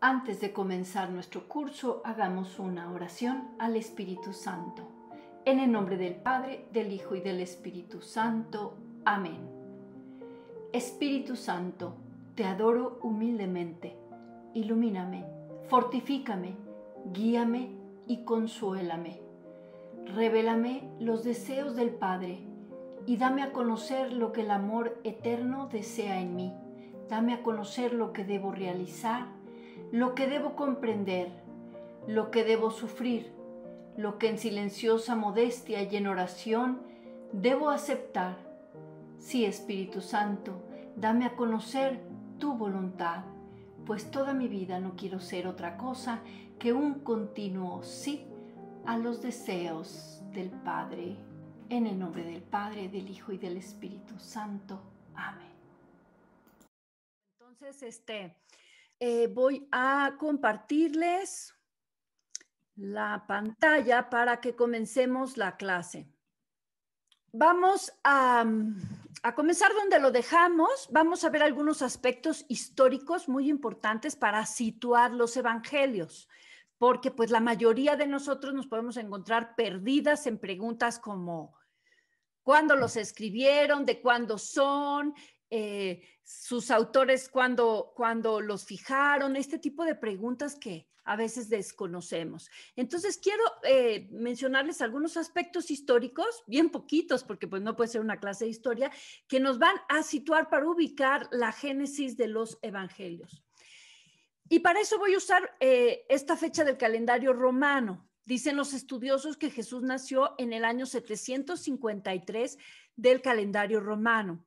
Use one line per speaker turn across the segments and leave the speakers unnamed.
Antes de comenzar nuestro curso, hagamos una oración al Espíritu Santo. En el nombre del Padre, del Hijo y del Espíritu Santo. Amén. Espíritu Santo, te adoro humildemente. Ilumíname, fortifícame, guíame y consuélame. Revélame los deseos del Padre y dame a conocer lo que el amor eterno desea en mí. Dame a conocer lo que debo realizar lo que debo comprender, lo que debo sufrir, lo que en silenciosa modestia y en oración debo aceptar. Sí, Espíritu Santo, dame a conocer tu voluntad, pues toda mi vida no quiero ser otra cosa que un continuo sí a los deseos del Padre. En el nombre del Padre, del Hijo y del Espíritu Santo. Amén. Entonces, este, eh, voy a compartirles la pantalla para que comencemos la clase. Vamos a, mm, a, comenzar donde lo dejamos. Vamos a ver algunos aspectos históricos muy importantes para situar los evangelios, porque pues la mayoría de nosotros nos podemos encontrar perdidas en preguntas como cuándo los escribieron, de cuándo son, eh, sus autores cuando, cuando los fijaron, este tipo de preguntas que a veces desconocemos. Entonces, quiero eh, mencionarles algunos aspectos históricos, bien poquitos, porque pues no puede ser una clase de historia, que nos van a situar para ubicar la génesis de los evangelios. Y para eso voy a usar eh, esta fecha del calendario romano. Dicen los estudiosos que Jesús nació en el año 753 del calendario romano.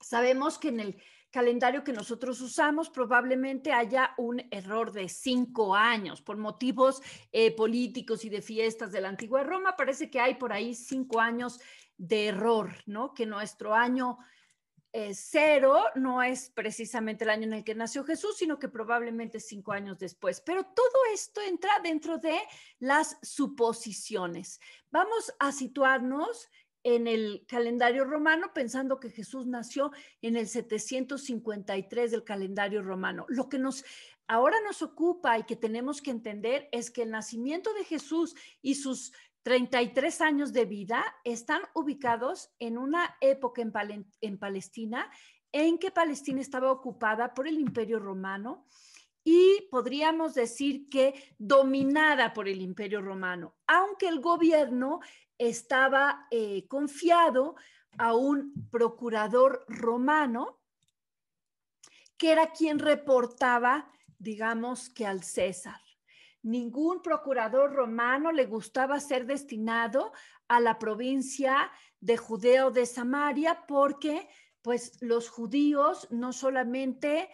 Sabemos que en el calendario que nosotros usamos probablemente haya un error de cinco años. Por motivos eh, políticos y de fiestas de la antigua Roma, parece que hay por ahí cinco años de error, ¿no? Que nuestro año eh, cero no es precisamente el año en el que nació Jesús, sino que probablemente cinco años después. Pero todo esto entra dentro de las suposiciones. Vamos a situarnos en el calendario romano pensando que Jesús nació en el 753 del calendario romano. Lo que nos ahora nos ocupa y que tenemos que entender es que el nacimiento de Jesús y sus 33 años de vida están ubicados en una época en, en Palestina en que Palestina estaba ocupada por el imperio romano y podríamos decir que dominada por el imperio romano, aunque el gobierno estaba eh, confiado a un procurador romano que era quien reportaba, digamos, que al César. Ningún procurador romano le gustaba ser destinado a la provincia de Judeo de Samaria porque pues los judíos no solamente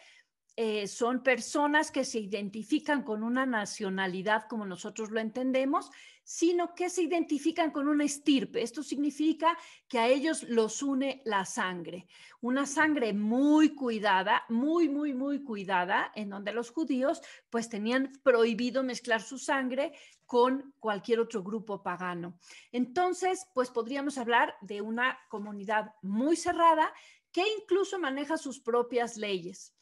eh, son personas que se identifican con una nacionalidad como nosotros lo entendemos, sino que se identifican con una estirpe. Esto significa que a ellos los une la sangre, una sangre muy cuidada, muy, muy, muy cuidada, en donde los judíos pues tenían prohibido mezclar su sangre con cualquier otro grupo pagano. Entonces, pues podríamos hablar de una comunidad muy cerrada que incluso maneja sus propias leyes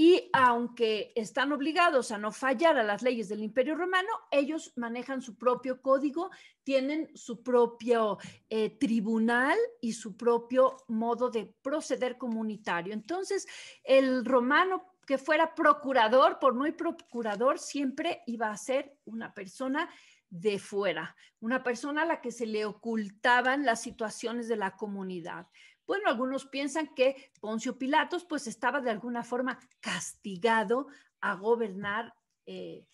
y aunque están obligados a no fallar a las leyes del Imperio Romano, ellos manejan su propio código, tienen su propio eh, tribunal y su propio modo de proceder comunitario. Entonces, el romano que fuera procurador, por muy procurador, siempre iba a ser una persona de fuera, una persona a la que se le ocultaban las situaciones de la comunidad. Bueno, algunos piensan que Poncio Pilatos pues estaba de alguna forma castigado a gobernar eh,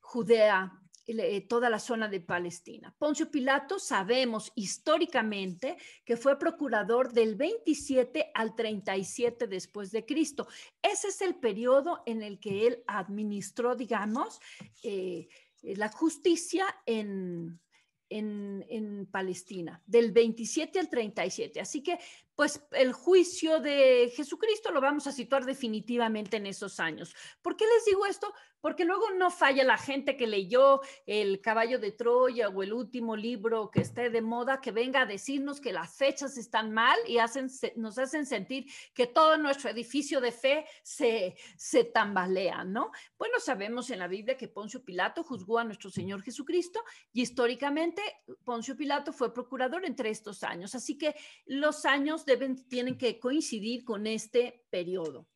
Judea, eh, toda la zona de Palestina. Poncio Pilatos sabemos históricamente que fue procurador del 27 al 37 después de Cristo. Ese es el periodo en el que él administró, digamos, eh, la justicia en, en, en, Palestina, del 27 al 37. Así que pues el juicio de Jesucristo lo vamos a situar definitivamente en esos años. ¿Por qué les digo esto? Porque luego no falla la gente que leyó El caballo de Troya o el último libro que esté de moda, que venga a decirnos que las fechas están mal y hacen, nos hacen sentir que todo nuestro edificio de fe se, se tambalea, ¿no? Bueno, sabemos en la Biblia que Poncio Pilato juzgó a nuestro Señor Jesucristo y históricamente Poncio Pilato fue procurador entre estos años. Así que los años de tienen que coincidir con este periodo.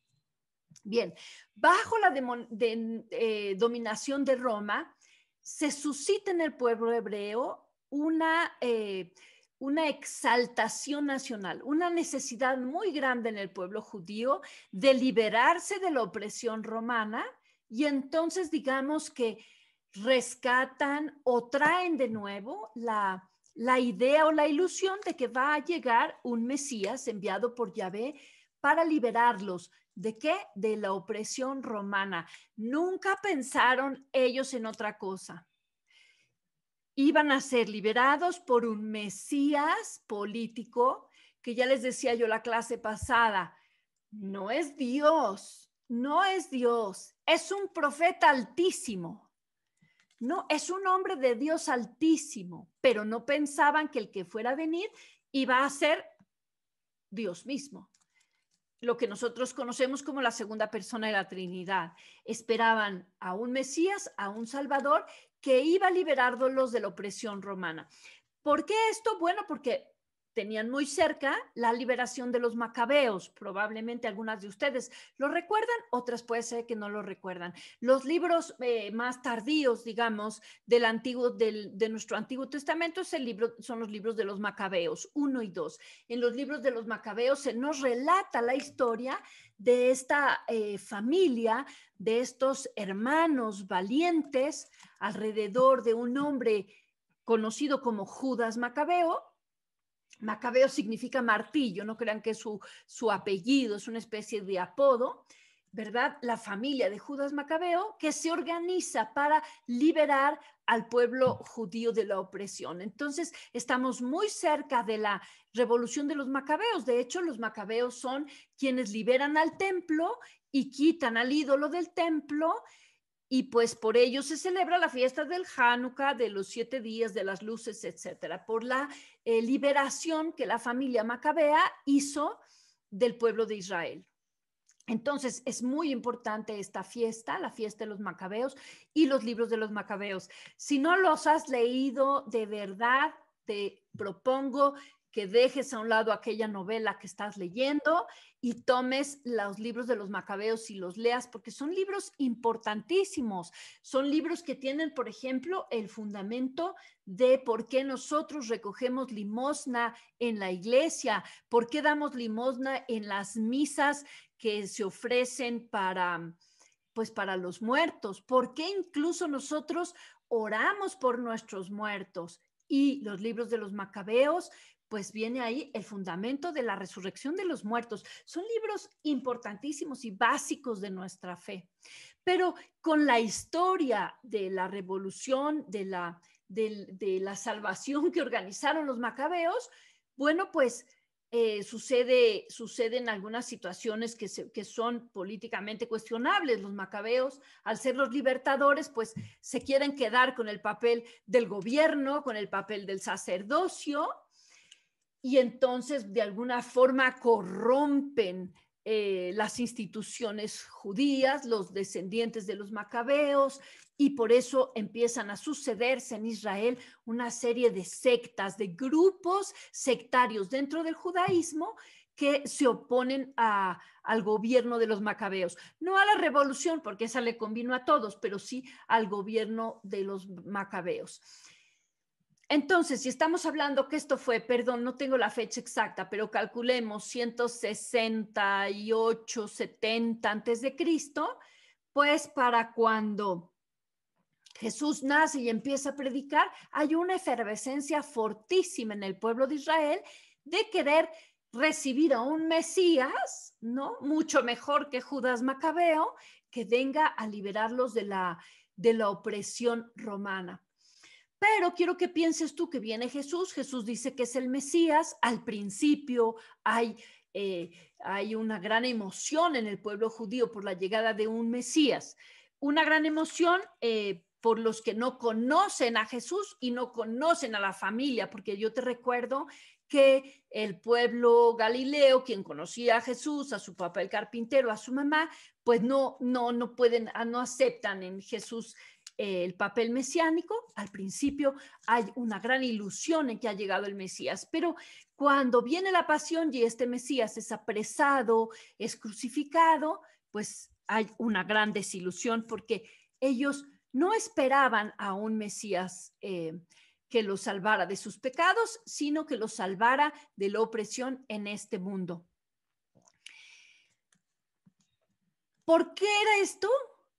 Bien, bajo la eh, dominación de Roma, se suscita en el pueblo hebreo una, eh, una exaltación nacional, una necesidad muy grande en el pueblo judío de liberarse de la opresión romana y entonces digamos que rescatan o traen de nuevo la, la idea o la ilusión de que va a llegar un Mesías enviado por Yahvé para liberarlos. ¿De qué? De la opresión romana. Nunca pensaron ellos en otra cosa. Iban a ser liberados por un Mesías político, que ya les decía yo la clase pasada, no es Dios, no es Dios, es un profeta altísimo no, es un hombre de Dios altísimo, pero no pensaban que el que fuera a venir iba a ser Dios mismo. Lo que nosotros conocemos como la segunda persona de la Trinidad. Esperaban a un Mesías, a un Salvador, que iba a liberarlos de la opresión romana. ¿Por qué esto? Bueno, porque tenían muy cerca la liberación de los macabeos, probablemente algunas de ustedes lo recuerdan, otras puede ser que no lo recuerdan. Los libros eh, más tardíos, digamos, del antiguo, del, de nuestro Antiguo Testamento es el libro, son los libros de los macabeos, uno y dos. En los libros de los macabeos se nos relata la historia de esta eh, familia, de estos hermanos valientes alrededor de un hombre conocido como Judas Macabeo, Macabeo significa martillo, no crean que su, su apellido, es una especie de apodo, ¿verdad? La familia de Judas Macabeo que se organiza para liberar al pueblo judío de la opresión. Entonces, estamos muy cerca de la revolución de los macabeos. De hecho, los macabeos son quienes liberan al templo y quitan al ídolo del templo y pues por ello se celebra la fiesta del Hanukkah, de los siete días, de las luces, etcétera, por la eh, liberación que la familia Macabea hizo del pueblo de Israel. Entonces es muy importante esta fiesta, la fiesta de los macabeos y los libros de los macabeos. Si no los has leído de verdad, te propongo que dejes a un lado aquella novela que estás leyendo y tomes los libros de los macabeos y los leas, porque son libros importantísimos. Son libros que tienen, por ejemplo, el fundamento de por qué nosotros recogemos limosna en la iglesia, por qué damos limosna en las misas que se ofrecen para pues para los muertos, por qué incluso nosotros oramos por nuestros muertos y los libros de los macabeos pues viene ahí el fundamento de la resurrección de los muertos. Son libros importantísimos y básicos de nuestra fe. Pero con la historia de la revolución, de la, de, la salvación que organizaron los macabeos, bueno, pues eh, sucede, suceden algunas situaciones que, son políticamente cuestionables. Los macabeos, al ser los libertadores, pues se quieren quedar con el papel del gobierno, con el papel del sacerdocio, y entonces de alguna forma corrompen eh, las instituciones judías, los descendientes de los macabeos, y por eso empiezan a sucederse en Israel una serie de sectas, de grupos sectarios dentro del judaísmo que se oponen al gobierno de los macabeos. No a la revolución, porque esa le convino a todos, pero sí al gobierno de los macabeos. Entonces, si estamos hablando que esto fue, perdón, no tengo la fecha exacta, pero calculemos 168, 70 antes de Cristo, pues para cuando Jesús nace y empieza a predicar, hay una efervescencia fortísima en el pueblo de Israel de querer recibir a un Mesías, ¿no? Mucho mejor que Judas Macabeo, que venga a liberarlos de la, de la opresión romana. Pero quiero que pienses tú que viene Jesús. Jesús dice que es el Mesías. Al principio hay, eh, hay una gran emoción en el pueblo judío por la llegada de un Mesías. Una gran emoción eh, por los que no conocen a Jesús y no conocen a la familia, porque yo te recuerdo que el pueblo galileo, quien conocía a Jesús, a su papá el carpintero, a su mamá, pues no, no, no pueden, ah, no aceptan en Jesús eh, el papel mesiánico. Al principio hay una gran ilusión en que ha llegado el Mesías, pero cuando viene la pasión y este Mesías es apresado, es crucificado, pues hay una gran desilusión porque ellos no esperaban a un Mesías eh, que los salvara de sus pecados, sino que los salvara de la opresión en este mundo. ¿Por qué era esto?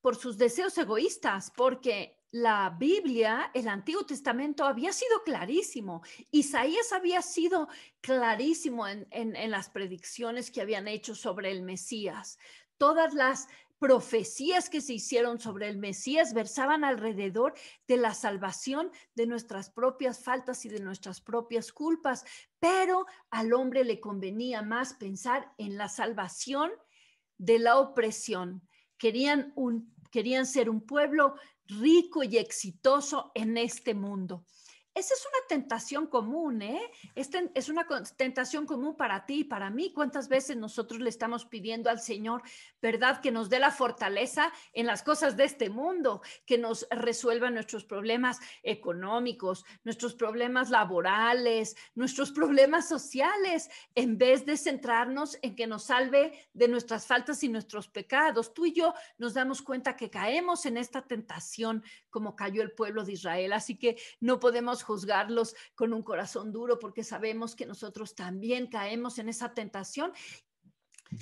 por sus deseos egoístas, porque la Biblia, el Antiguo Testamento había sido clarísimo. Isaías había sido clarísimo en, en las predicciones que habían hecho sobre el Mesías. Todas las profecías que se hicieron sobre el Mesías versaban alrededor de la salvación de nuestras propias faltas y de nuestras propias culpas, pero al hombre le convenía más pensar en la salvación de la opresión. Querían un querían ser un pueblo rico y exitoso en este mundo. Esa es una tentación común, ¿eh? Este es una tentación común para ti y para mí. ¿Cuántas veces nosotros le estamos pidiendo al Señor, verdad, que nos dé la fortaleza en las cosas de este mundo, que nos resuelva nuestros problemas económicos, nuestros problemas laborales, nuestros problemas sociales, en vez de centrarnos en que nos salve de nuestras faltas y nuestros pecados? Tú y yo nos damos cuenta que caemos en esta tentación como cayó el pueblo de Israel, así que no podemos juzgarlos con un corazón duro porque sabemos que nosotros también caemos en esa tentación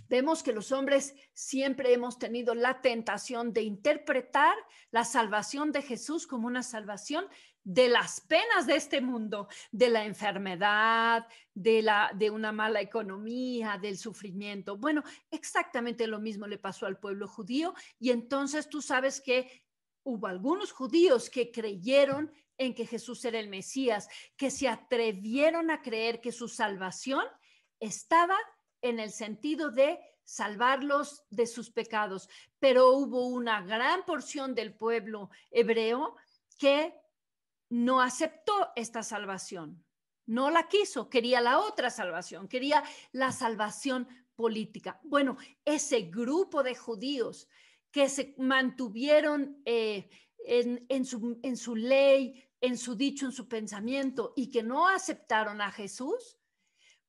Vemos que los hombres siempre hemos tenido la tentación de interpretar la salvación de Jesús como una salvación de las penas de este mundo, de la enfermedad, de, la, de una mala economía, del sufrimiento. Bueno, exactamente lo mismo le pasó al pueblo judío y entonces tú sabes que hubo algunos judíos que creyeron en que Jesús era el Mesías, que se atrevieron a creer que su salvación estaba en el sentido de salvarlos de sus pecados. Pero hubo una gran porción del pueblo hebreo que no aceptó esta salvación, no la quiso, quería la otra salvación, quería la salvación política. Bueno, ese grupo de judíos que se mantuvieron eh, en, su, ley, en su dicho, en su pensamiento, y que no aceptaron a Jesús,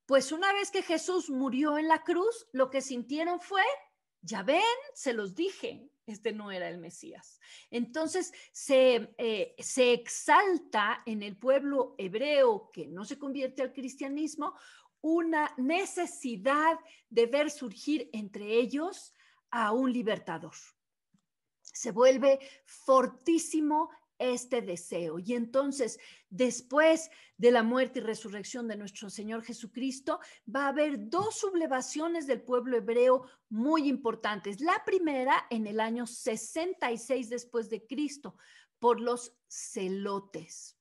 pues una vez que Jesús murió en la cruz, lo que sintieron fue, ya ven, se los dije, este no era el Mesías. Entonces se eh, exalta en el pueblo hebreo que no se convierte al cristianismo una necesidad de ver surgir entre ellos a un libertador se vuelve fortísimo este deseo. Y entonces, después de la muerte y resurrección de nuestro Señor Jesucristo, va a haber dos sublevaciones del pueblo hebreo muy importantes. La primera en el año 66 después de Cristo por los celotes.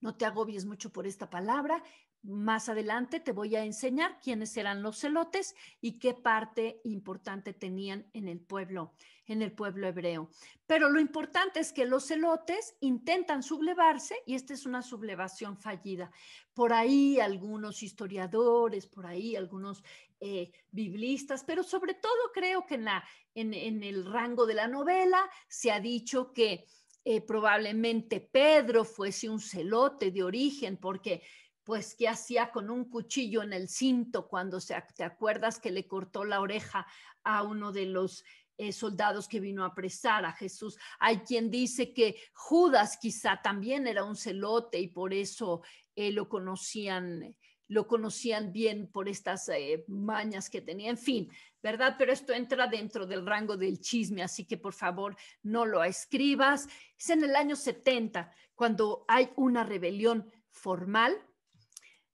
No te agobies mucho por esta palabra, más adelante te voy a enseñar quiénes eran los celotes y qué parte importante tenían en el pueblo, en el pueblo hebreo. Pero lo importante es que los celotes intentan sublevarse y esta es una sublevación fallida. Por ahí algunos historiadores, por ahí algunos eh, biblistas, pero sobre todo creo que en, la, en, el rango de la novela se ha dicho que eh, probablemente Pedro fuese un celote de origen porque pues qué hacía con un cuchillo en el cinto cuando se, te acuerdas que le cortó la oreja a uno de los eh, soldados que vino a apresar a Jesús. Hay quien dice que Judas quizá también era un celote y por eso eh, lo conocían lo conocían bien por estas eh, mañas que tenía, en fin, ¿verdad? Pero esto entra dentro del rango del chisme, así que por favor no lo escribas. Es en el año 70 cuando hay una rebelión formal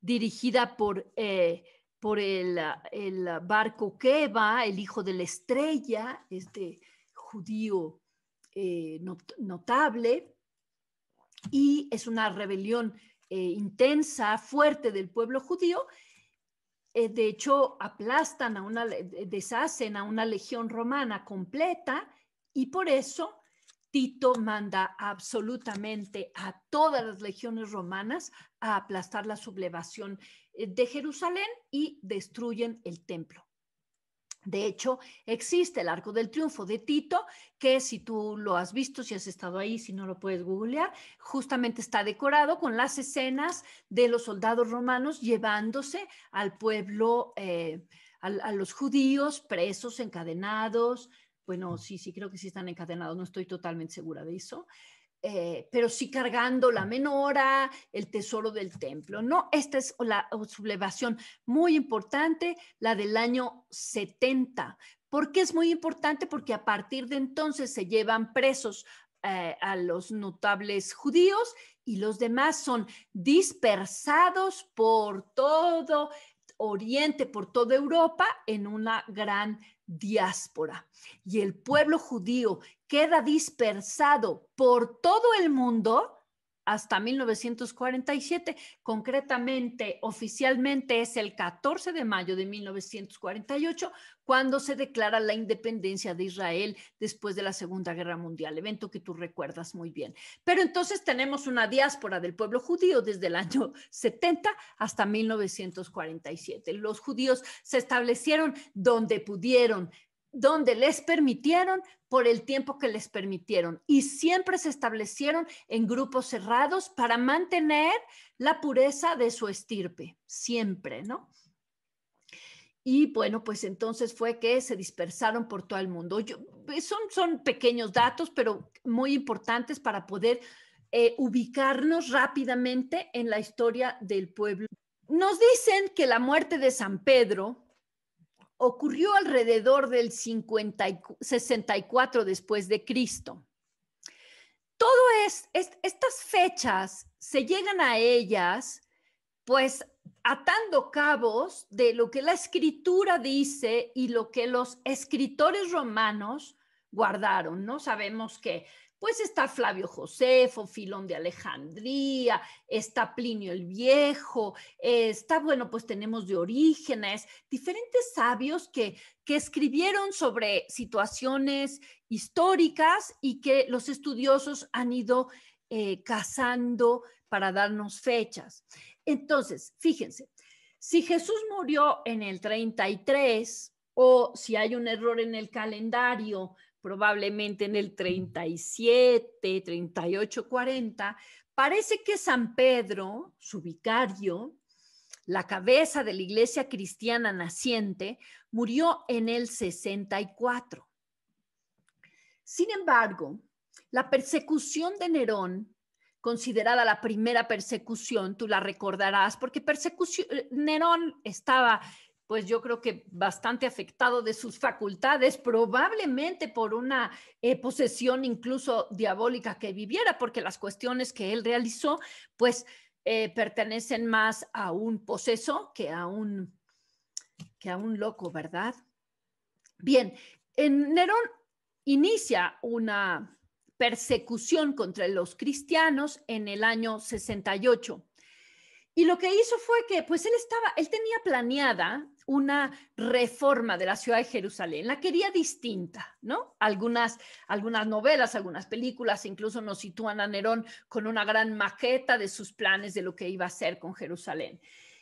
dirigida por, eh, el, barco Keva, el hijo de la estrella, este judío eh, notable, y es una rebelión eh, intensa, fuerte del pueblo judío. de hecho, aplastan a una, deshacen a una legión romana completa y por eso Tito manda absolutamente a todas las legiones romanas a aplastar la sublevación eh, de Jerusalén y destruyen el templo. De hecho, existe el Arco del Triunfo de Tito, que si tú lo has visto, si has estado ahí, si no lo puedes googlear, justamente está decorado con las escenas de los soldados romanos llevándose al pueblo, eh, a los judíos presos, encadenados, bueno, sí, sí, creo que sí están encadenados, no estoy totalmente segura de eso. Eh, pero sí cargando la menora, el tesoro del templo. No, esta es la sublevación muy importante, la del año 70. ¿Por qué es muy importante? Porque a partir de entonces se llevan presos eh, a los notables judíos y los demás son dispersados por todo Oriente, por toda Europa, en una gran diáspora. Y el pueblo judío queda dispersado por todo el mundo hasta 1947. Concretamente, oficialmente es el 14 de mayo de 1948 cuando se declara la independencia de Israel después de la Segunda Guerra Mundial, evento que tú recuerdas muy bien. Pero entonces tenemos una diáspora del pueblo judío desde el año 70 hasta 1947. Los judíos se establecieron donde pudieron, donde les permitieron por el tiempo que les permitieron y siempre se establecieron en grupos cerrados para mantener la pureza de su estirpe, siempre, ¿no? Y bueno, pues entonces fue que se dispersaron por todo el mundo. Pues, son, son pequeños datos, pero muy importantes para poder eh, ubicarnos rápidamente en la historia del pueblo. Nos dicen que la muerte de San Pedro ocurrió alrededor del 64 después de Cristo. Todo estas fechas se llegan a ellas pues atando cabos de lo que la escritura dice y lo que los escritores romanos guardaron, ¿no? Sabemos que pues está Flavio Josefo, Filón de Alejandría, está Plinio el Viejo, está, bueno, pues tenemos de orígenes, diferentes sabios que, escribieron sobre situaciones históricas y que los estudiosos han ido eh, cazando para darnos fechas. Entonces, fíjense, si Jesús murió en el 33 o si hay un error en el calendario probablemente en el 37, 38, 40, parece que San Pedro, su vicario, la cabeza de la iglesia cristiana naciente, murió en el 64. Sin embargo, la persecución de Nerón, considerada la primera persecución, tú la recordarás, porque eh, Nerón estaba pues yo creo que bastante afectado de sus facultades, probablemente por una eh, posesión incluso diabólica que viviera, porque las cuestiones que él realizó, pues eh, pertenecen más a un poseso que a un, que a un loco, ¿verdad? Bien, en Nerón inicia una persecución contra los cristianos en el año 68. Y lo que hizo fue que, pues él estaba, él tenía planeada una reforma de la ciudad de Jerusalén. La quería distinta, ¿no? Algunas, algunas novelas, algunas películas incluso nos sitúan a Nerón con una gran maqueta de sus planes de lo que iba a hacer con Jerusalén.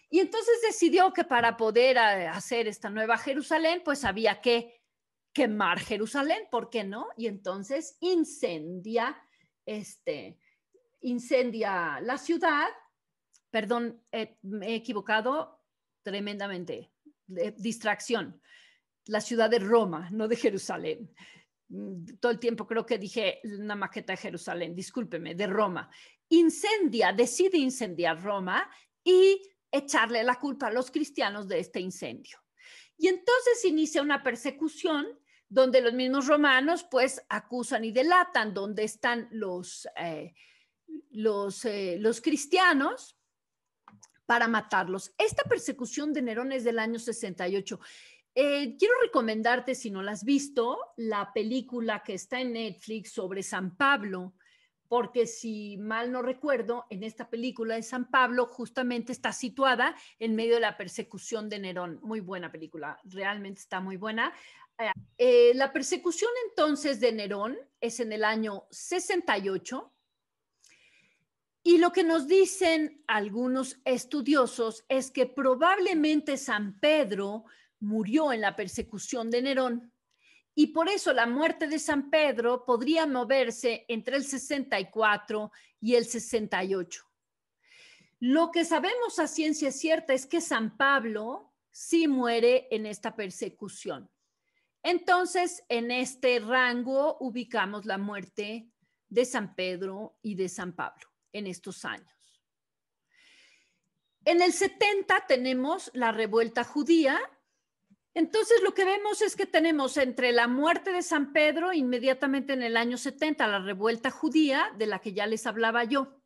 Y entonces decidió que para poder eh, hacer esta nueva Jerusalén, pues había que quemar Jerusalén, ¿por qué no? Y entonces incendia, este, incendia la ciudad, perdón, eh, me he equivocado tremendamente, eh, distracción, la ciudad de Roma, no de Jerusalén. Mm, todo el tiempo creo que dije una maqueta de Jerusalén, discúlpeme, de Roma. Incendia, decide incendiar Roma y echarle la culpa a los cristianos de este incendio. Y entonces inicia una persecución donde los mismos romanos pues acusan y delatan dónde están los, eh, los, eh, los cristianos para matarlos. Esta persecución de Nerón es del año 68. Eh, quiero recomendarte, si no la has visto, la película que está en Netflix sobre San Pablo, porque si mal no recuerdo, en esta película de San Pablo justamente está situada en medio de la persecución de Nerón. Muy buena película, realmente está muy buena. Eh, eh, la persecución entonces de Nerón es en el año 68 y lo que nos dicen algunos estudiosos es que probablemente San Pedro murió en la persecución de Nerón y por eso la muerte de San Pedro podría moverse entre el 64 y el 68. Lo que sabemos a ciencia cierta es que San Pablo sí muere en esta persecución. Entonces, en este rango ubicamos la muerte de San Pedro y de San Pablo en estos años. En el 70 tenemos la revuelta judía. Entonces lo que vemos es que tenemos entre la muerte de San Pedro, inmediatamente en el año 70, la revuelta judía de la que ya les hablaba yo.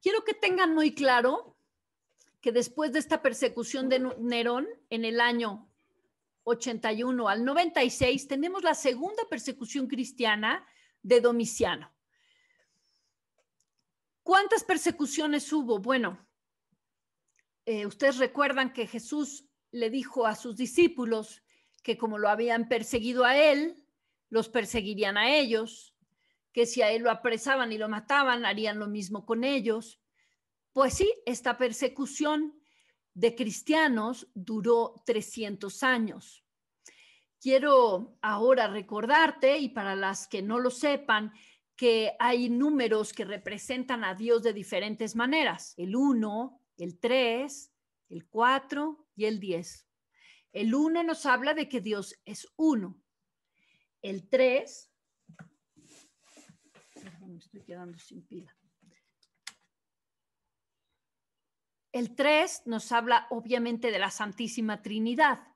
Quiero que tengan muy claro que después de esta persecución de Nerón en el año 81 al 96, tenemos la segunda persecución cristiana de Domiciano. ¿Cuántas persecuciones hubo? Bueno, eh, ustedes recuerdan que Jesús le dijo a sus discípulos que como lo habían perseguido a él, los perseguirían a ellos, que si a él lo apresaban y lo mataban, harían lo mismo con ellos. Pues sí, esta persecución de cristianos duró 300 años. Quiero ahora recordarte, y para las que no lo sepan, que hay números que representan a Dios de diferentes maneras, el 1, el 3, el 4 y el 10. El 1 nos habla de que Dios es uno. El 3, me estoy quedando sin pila. El 3 nos habla obviamente de la Santísima Trinidad.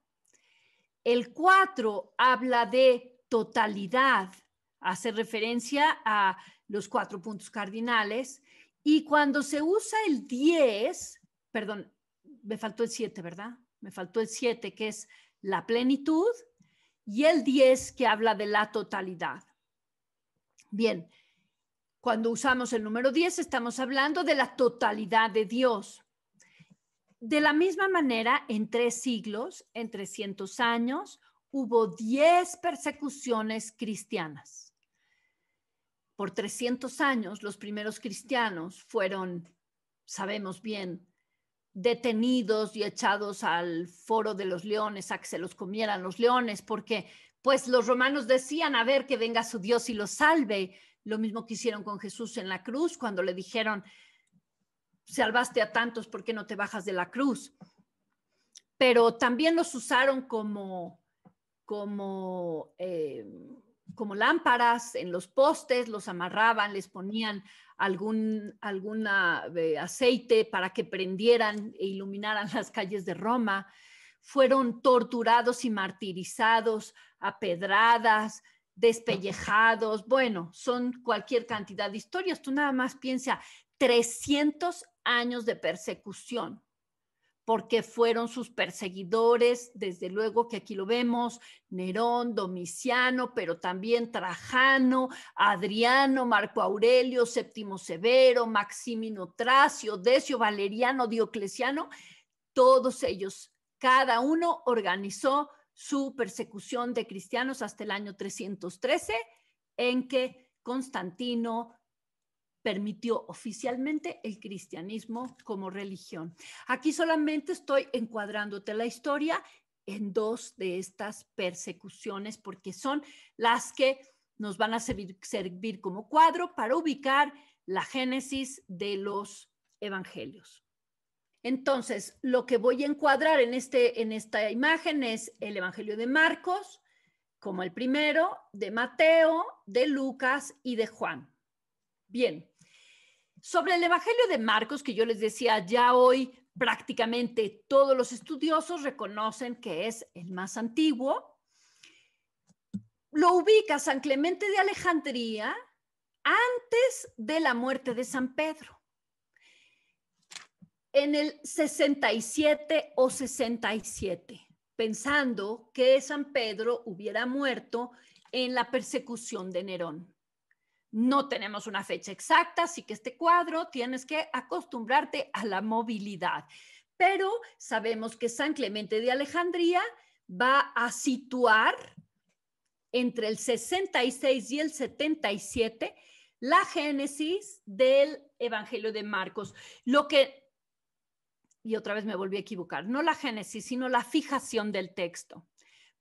El 4 habla de totalidad, hace referencia a los cuatro puntos cardinales. Y cuando se usa el 10, perdón, me faltó el 7, ¿verdad? Me faltó el 7, que es la plenitud, y el 10, que habla de la totalidad. Bien, cuando usamos el número 10, estamos hablando de la totalidad de Dios. De la misma manera, en tres siglos, en 300 años, hubo 10 persecuciones cristianas por 300 años los primeros cristianos fueron, sabemos bien, detenidos y echados al foro de los leones, a que se los comieran los leones, porque pues los romanos decían, a ver, que venga su Dios y los salve. Lo mismo que hicieron con Jesús en la cruz, cuando le dijeron, salvaste a tantos, ¿por qué no te bajas de la cruz? Pero también los usaron como, como eh, como lámparas en los postes, los amarraban, les ponían algún alguna, eh, aceite para que prendieran e iluminaran las calles de Roma. Fueron torturados y martirizados, apedradas, despellejados. Bueno, son cualquier cantidad de historias. Tú nada más piensa, 300 años de persecución porque fueron sus perseguidores, desde luego que aquí lo vemos, Nerón, Domiciano, pero también Trajano, Adriano, Marco Aurelio, Séptimo Severo, Maximino Tracio, Decio Valeriano, Diocleciano, todos ellos, cada uno organizó su persecución de cristianos hasta el año 313, en que Constantino permitió oficialmente el cristianismo como religión. Aquí solamente estoy encuadrándote la historia en dos de estas persecuciones porque son las que nos van a servir, como cuadro para ubicar la génesis de los evangelios. Entonces, lo que voy a encuadrar en, este, en esta imagen es el Evangelio de Marcos, como el primero, de Mateo, de Lucas y de Juan. Bien, sobre el Evangelio de Marcos, que yo les decía, ya hoy prácticamente todos los estudiosos reconocen que es el más antiguo, lo ubica San Clemente de Alejandría antes de la muerte de San Pedro, en el 67 o 67, pensando que San Pedro hubiera muerto en la persecución de Nerón no tenemos una fecha exacta, así que este cuadro tienes que acostumbrarte a la movilidad. Pero sabemos que San Clemente de Alejandría va a situar entre el 66 y el 77 la génesis del Evangelio de Marcos. Lo que, y otra vez me volví a equivocar, no la génesis, sino la fijación del texto.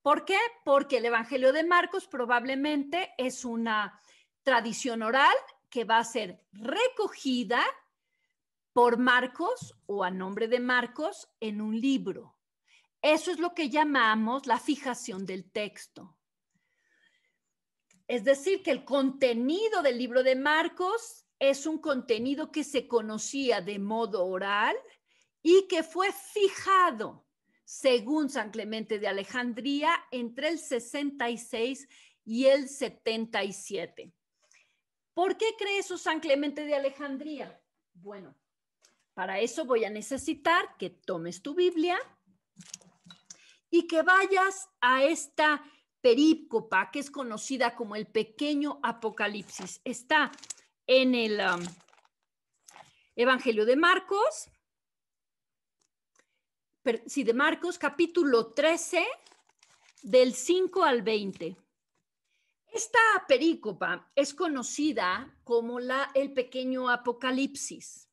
¿Por qué? Porque el Evangelio de Marcos probablemente es una tradición oral que va a ser recogida por Marcos o a nombre de Marcos en un libro. Eso es lo que llamamos la fijación del texto. Es decir, que el contenido del libro de Marcos es un contenido que se conocía de modo oral y que fue fijado, según San Clemente de Alejandría, entre el 66 y el 77. ¿Por qué cree eso San Clemente de Alejandría? Bueno, para eso voy a necesitar que tomes tu Biblia y que vayas a esta perícopa que es conocida como el pequeño Apocalipsis. Está en el um, Evangelio de Marcos, si de Marcos capítulo 13, del 5 al 20. Esta perícopa es conocida como la, el pequeño apocalipsis.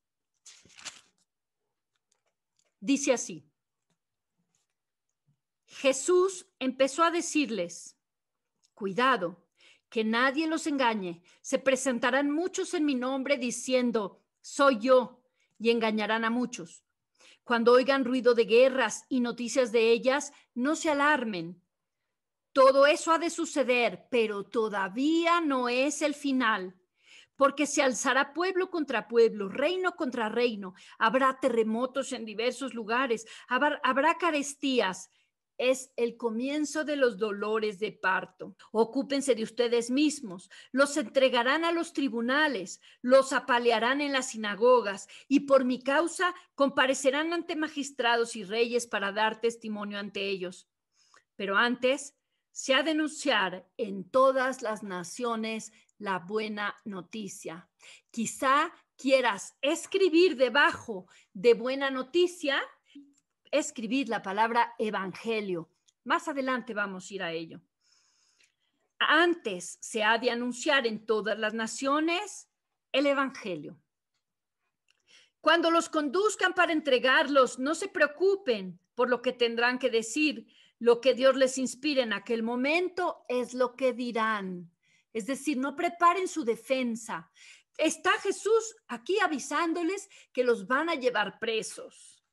Dice así, Jesús empezó a decirles, cuidado, que nadie los engañe, se presentarán muchos en mi nombre diciendo, soy yo, y engañarán a muchos. Cuando oigan ruido de guerras y noticias de ellas, no se alarmen todo eso ha de suceder, pero todavía no es el final, porque se alzará pueblo contra pueblo, reino contra reino, habrá terremotos en diversos lugares, habrá, carestías, es el comienzo de los dolores de parto. Ocúpense de ustedes mismos, los entregarán a los tribunales, los apalearán en las sinagogas y por mi causa comparecerán ante magistrados y reyes para dar testimonio ante ellos. Pero antes, se ha de anunciar en todas las naciones la buena noticia. Quizá quieras escribir debajo de buena noticia, escribir la palabra evangelio. Más adelante vamos a ir a ello. Antes se ha de anunciar en todas las naciones el evangelio. Cuando los conduzcan para entregarlos, no se preocupen por lo que tendrán que decir lo que Dios les inspire en aquel momento es lo que dirán. Es decir, no preparen su defensa. Está Jesús aquí avisándoles que los van a llevar presos.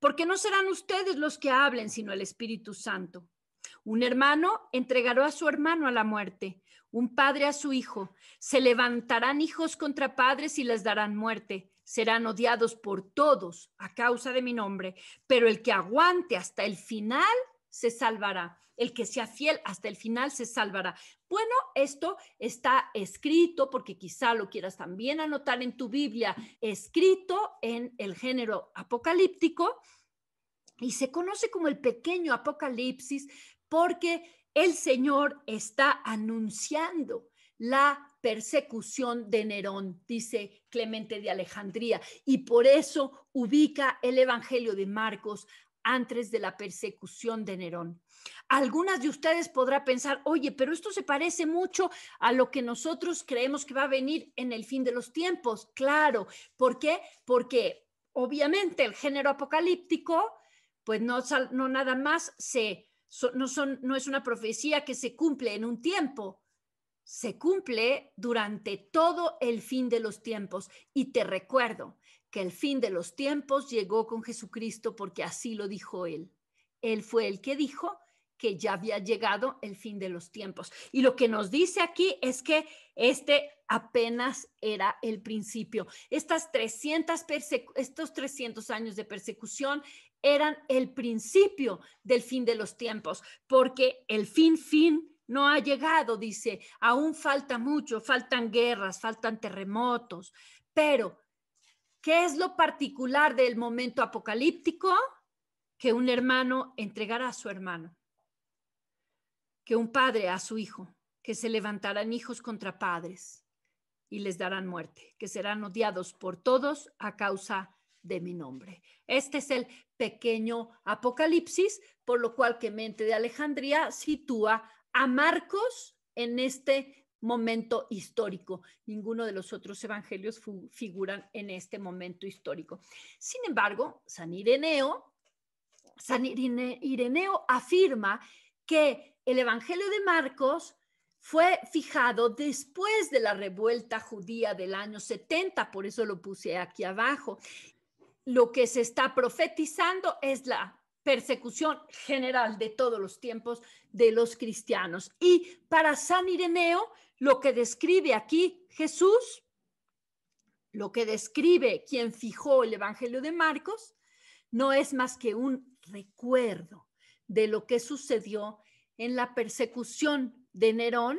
Porque no serán ustedes los que hablen, sino el Espíritu Santo. Un hermano entregará a su hermano a la muerte, un padre a su hijo. Se levantarán hijos contra padres y les darán muerte serán odiados por todos a causa de mi nombre, pero el que aguante hasta el final se salvará. El que sea fiel hasta el final se salvará. Bueno, esto está escrito, porque quizá lo quieras también anotar en tu Biblia, escrito en el género apocalíptico y se conoce como el pequeño apocalipsis porque el Señor está anunciando la persecución de Nerón, dice Clemente de Alejandría, y por eso ubica el Evangelio de Marcos antes de la persecución de Nerón. Algunas de ustedes podrá pensar, oye, pero esto se parece mucho a lo que nosotros creemos que va a venir en el fin de los tiempos. Claro, ¿por qué? Porque obviamente el género apocalíptico, pues no, nada más se, son, no es una profecía que se cumple en un tiempo, se cumple durante todo el fin de los tiempos. Y te recuerdo que el fin de los tiempos llegó con Jesucristo porque así lo dijo él. Él fue el que dijo que ya había llegado el fin de los tiempos. Y lo que nos dice aquí es que este apenas era el principio. Estas 300 estos 300 años de persecución eran el principio del fin de los tiempos, porque el fin fin no ha llegado, dice, aún falta mucho, faltan guerras, faltan terremotos, pero ¿qué es lo particular del momento apocalíptico? Que un hermano entregará a su hermano, que un padre a su hijo, que se levantarán hijos contra padres y les darán muerte, que serán odiados por todos a causa de mi nombre. Este es el pequeño apocalipsis, por lo cual que Mente de Alejandría sitúa a Marcos en este momento histórico. Ninguno de los otros evangelios figuran en este momento histórico. Sin embargo, San Ireneo, San Ireneo afirma que el Evangelio de Marcos fue fijado después de la revuelta judía del año 70, por eso lo puse aquí abajo. Lo que se está profetizando es la persecución general de todos los tiempos de los cristianos. Y para San Ireneo, lo que describe aquí Jesús, lo que describe quien fijó el Evangelio de Marcos, no es más que un recuerdo de lo que sucedió en la persecución de Nerón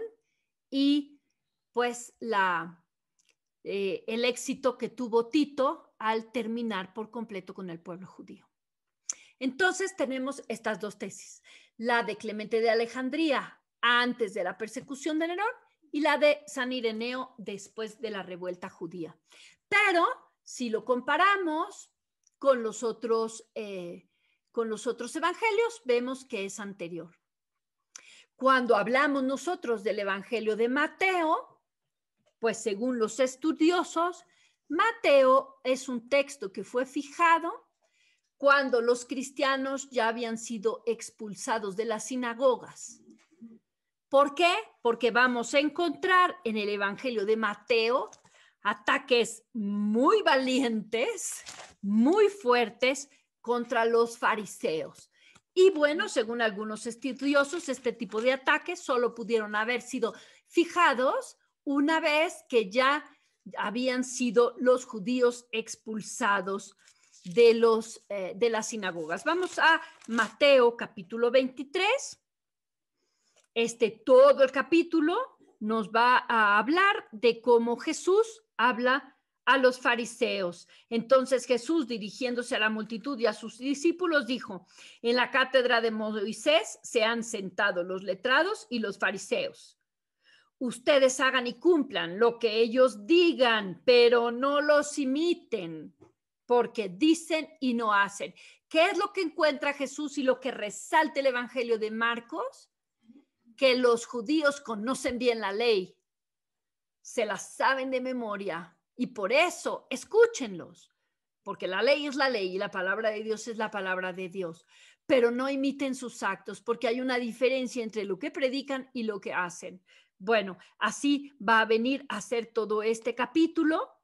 y pues la, eh, el éxito que tuvo Tito al terminar por completo con el pueblo judío. Entonces tenemos estas dos tesis, la de Clemente de Alejandría antes de la persecución de Nerón y la de San Ireneo después de la revuelta judía. Pero si lo comparamos con los otros, eh, con los otros evangelios, vemos que es anterior. Cuando hablamos nosotros del Evangelio de Mateo, pues según los estudiosos, Mateo es un texto que fue fijado cuando los cristianos ya habían sido expulsados de las sinagogas. ¿Por qué? Porque vamos a encontrar en el Evangelio de Mateo ataques muy valientes, muy fuertes contra los fariseos. Y bueno, según algunos estudiosos, este tipo de ataques solo pudieron haber sido fijados una vez que ya habían sido los judíos expulsados de, los, eh, de las sinagogas. Vamos a Mateo capítulo 23. Este, todo el capítulo nos va a hablar de cómo Jesús habla a los fariseos. Entonces Jesús, dirigiéndose a la multitud y a sus discípulos, dijo, en la cátedra de Moisés se han sentado los letrados y los fariseos. Ustedes hagan y cumplan lo que ellos digan, pero no los imiten, porque dicen y no hacen. ¿Qué es lo que encuentra Jesús y lo que resalta el Evangelio de Marcos? Que los judíos conocen bien la ley, se la saben de memoria y por eso escúchenlos, porque la ley es la ley y la palabra de Dios es la palabra de Dios, pero no imiten sus actos porque hay una diferencia entre lo que predican y lo que hacen. Bueno, así va a venir a ser todo este capítulo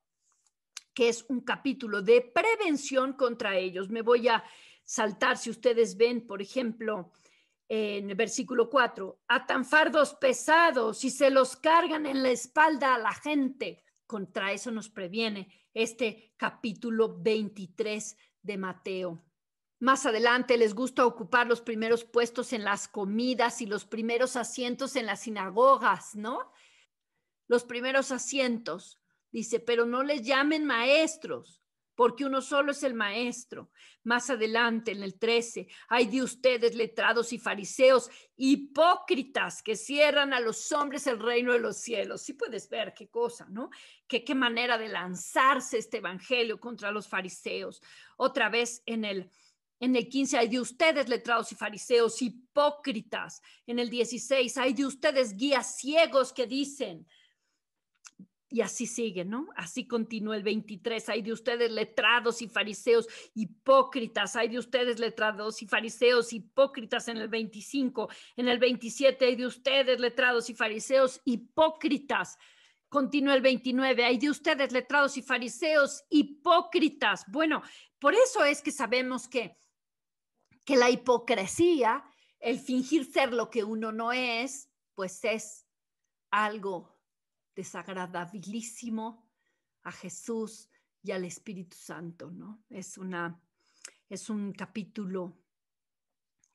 que es un capítulo de prevención contra ellos. Me voy a saltar, si ustedes ven, por ejemplo, en el versículo 4, atan fardos pesados y se los cargan en la espalda a la gente. Contra eso nos previene este capítulo 23 de Mateo. Más adelante les gusta ocupar los primeros puestos en las comidas y los primeros asientos en las sinagogas, ¿no? Los primeros asientos. Dice, pero no les llamen maestros, porque uno solo es el maestro. Más adelante, en el 13, hay de ustedes letrados y fariseos, hipócritas que cierran a los hombres el reino de los cielos. Sí puedes ver qué cosa, ¿no? qué manera de lanzarse este evangelio contra los fariseos. Otra vez en el... En el 15 hay de ustedes letrados y fariseos hipócritas. En el 16 hay de ustedes guías ciegos que dicen, y así sigue, ¿no? Así continúa el 23. Hay de ustedes letrados y fariseos hipócritas. Hay de ustedes letrados y fariseos hipócritas en el 25. En el 27 hay de ustedes letrados y fariseos hipócritas. Continúa el 29. Hay de ustedes letrados y fariseos hipócritas. Bueno, por eso es que sabemos que, que la hipocresía, el fingir ser lo que uno no es, pues es algo desagradabilísimo a Jesús y al Espíritu Santo, ¿no? Es, una, es un capítulo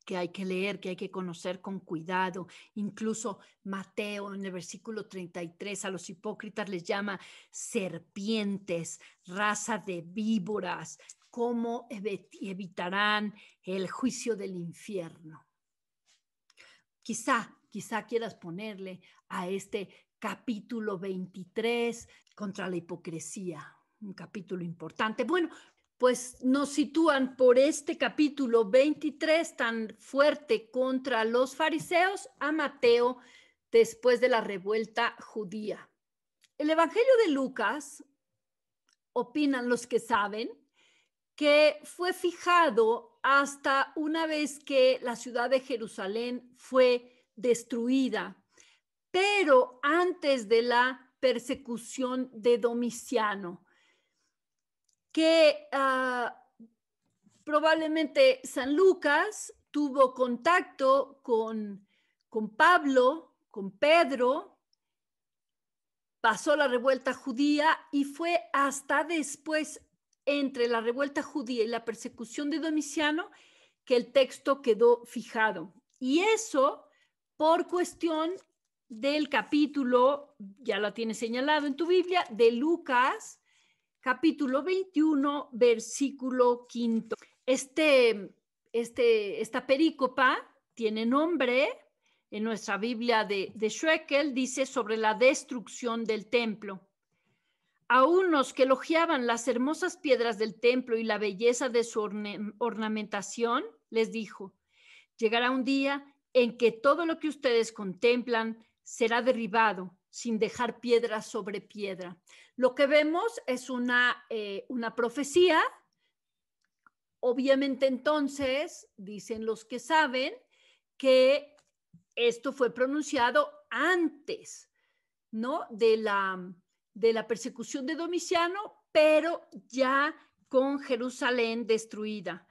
que hay que leer, que hay que conocer con cuidado. Incluso Mateo en el versículo 33 a los hipócritas les llama serpientes, raza de víboras, cómo evitarán el juicio del infierno. Quizá, quizá quieras ponerle a este capítulo 23, contra la hipocresía, un capítulo importante. Bueno, pues nos sitúan por este capítulo 23 tan fuerte contra los fariseos a Mateo después de la revuelta judía. El Evangelio de Lucas, opinan los que saben, que fue fijado hasta una vez que la ciudad de Jerusalén fue destruida pero antes de la persecución de Domiciano, que ah, probablemente San Lucas tuvo contacto con, con Pablo, con Pedro, pasó la revuelta judía y fue hasta después entre la revuelta judía y la persecución de Domiciano que el texto quedó fijado. Y eso por cuestión del capítulo, ya lo tienes señalado en tu Biblia, de Lucas, capítulo 21, versículo quinto. Este, este, esta perícopa tiene nombre en nuestra Biblia de, de dice sobre la destrucción del templo. A unos que elogiaban las hermosas piedras del templo y la belleza de su ornamentación, les dijo, llegará un día en que todo lo que ustedes contemplan será derribado sin dejar piedra sobre piedra. Lo que vemos es una, eh, una profecía. Obviamente entonces, dicen los que saben, que esto fue pronunciado antes ¿no? de, la, de la persecución de Domiciano, pero ya con Jerusalén destruida,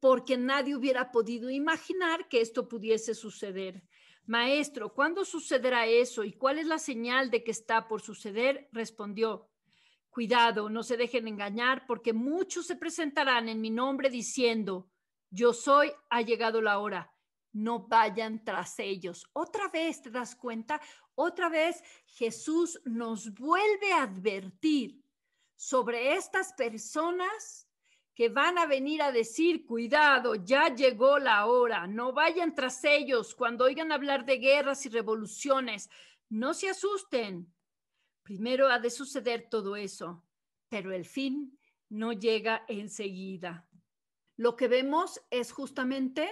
porque nadie hubiera podido imaginar que esto pudiese suceder. Maestro, ¿cuándo sucederá eso y cuál es la señal de que está por suceder? Respondió, cuidado, no se dejen engañar, porque muchos se presentarán en mi nombre diciendo, yo soy, ha llegado la hora, no vayan tras ellos. Otra vez, ¿te das cuenta? Otra vez Jesús nos vuelve a advertir sobre estas personas que van a venir a decir, cuidado, ya llegó la hora, no vayan tras ellos cuando oigan hablar de guerras y revoluciones, no se asusten. Primero ha de suceder todo eso, pero el fin no llega enseguida. Lo que vemos es justamente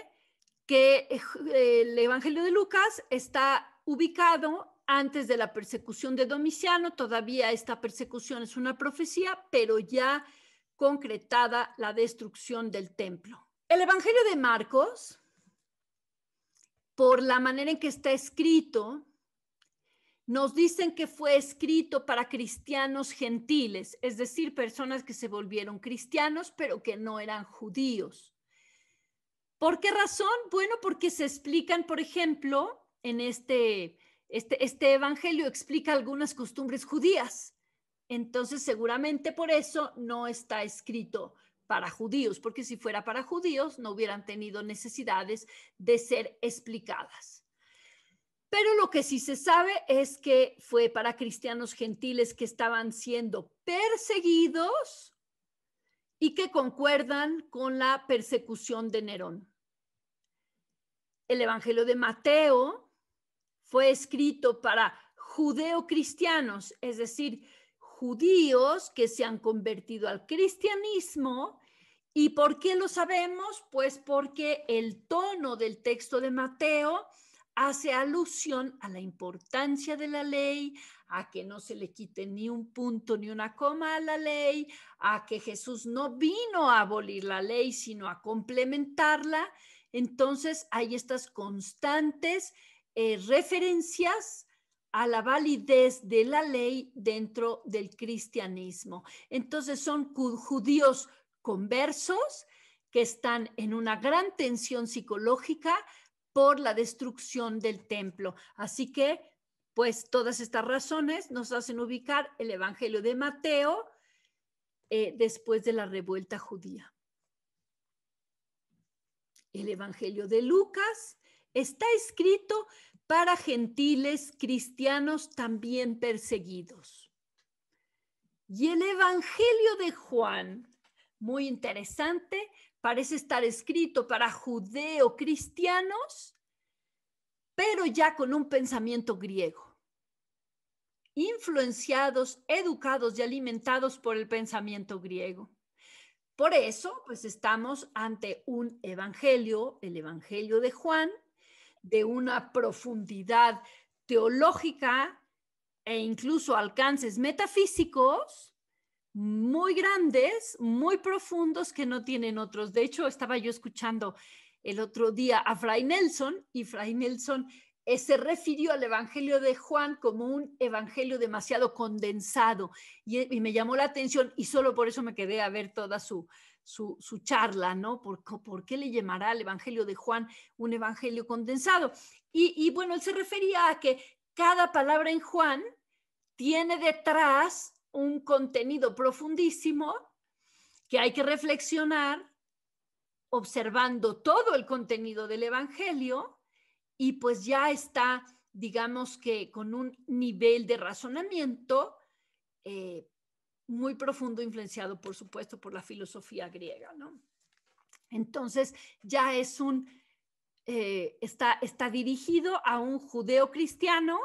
que eh, el Evangelio de Lucas está ubicado antes de la persecución de Domiciano, todavía esta persecución es una profecía, pero ya concretada la destrucción del templo. El Evangelio de Marcos, por la manera en que está escrito, nos dicen que fue escrito para cristianos gentiles, es decir, personas que se volvieron cristianos pero que no eran judíos. ¿Por qué razón? Bueno, porque se explican, por ejemplo, en este, este, este evangelio explica algunas costumbres judías entonces, seguramente por eso no está escrito para judíos, porque si fuera para judíos no hubieran tenido necesidades de ser explicadas. Pero lo que sí se sabe es que fue para cristianos gentiles que estaban siendo perseguidos y que concuerdan con la persecución de Nerón. El Evangelio de Mateo fue escrito para judeocristianos, es decir, judíos que se han convertido al cristianismo. ¿Y por qué lo sabemos? Pues porque el tono del texto de Mateo hace alusión a la importancia de la ley, a que no se le quite ni un punto ni una coma a la ley, a que Jesús no vino a abolir la ley, sino a complementarla. Entonces hay estas constantes eh, referencias a la validez de la ley dentro del cristianismo. Entonces son judíos conversos que están en una gran tensión psicológica por la destrucción del templo. Así que, pues todas estas razones nos hacen ubicar el Evangelio de Mateo eh, después de la revuelta judía. El Evangelio de Lucas está escrito para gentiles cristianos también perseguidos. Y el Evangelio de Juan, muy interesante, parece estar escrito para judeo-cristianos, pero ya con un pensamiento griego, influenciados, educados y alimentados por el pensamiento griego. Por eso, pues estamos ante un evangelio, el evangelio de Juan, de una profundidad teológica e incluso alcances metafísicos muy grandes, muy profundos que no tienen otros. De hecho, estaba yo escuchando el otro día a Fray Nelson y Fray Nelson eh, se refirió al Evangelio de Juan como un evangelio demasiado condensado y, y, me llamó la atención y solo por eso me quedé a ver toda su, su, charla, ¿no? ¿Por, ¿Por, qué le llamará el Evangelio de Juan un Evangelio condensado? Y, y bueno, él se refería a que cada palabra en Juan tiene detrás un contenido profundísimo que hay que reflexionar observando todo el contenido del Evangelio y pues ya está, digamos que con un nivel de razonamiento eh, muy profundo, influenciado, por supuesto, por la filosofía griega, ¿no? Entonces, ya es un, eh, está, está dirigido a un judeo cristiano,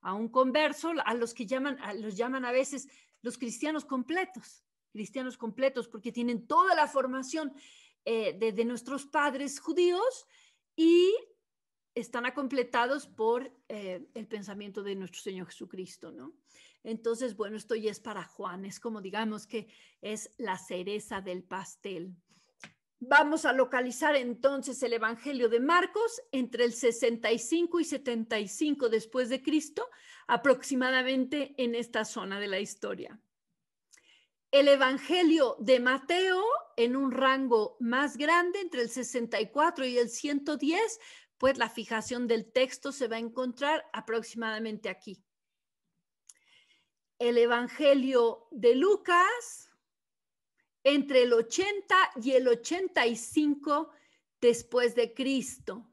a un converso, a los que llaman, a, los llaman a veces los cristianos completos, cristianos completos, porque tienen toda la formación eh, de, nuestros padres judíos y están completados por eh, el pensamiento de nuestro Señor Jesucristo, ¿no? Entonces, bueno, esto ya es para Juan, es como digamos que es la cereza del pastel. Vamos a localizar entonces el Evangelio de Marcos entre el 65 y 75 después de Cristo, aproximadamente en esta zona de la historia. El Evangelio de Mateo en un rango más grande entre el 64 y el 110, pues la fijación del texto se va a encontrar aproximadamente aquí el Evangelio de Lucas, entre el 80 y el 85 después de Cristo,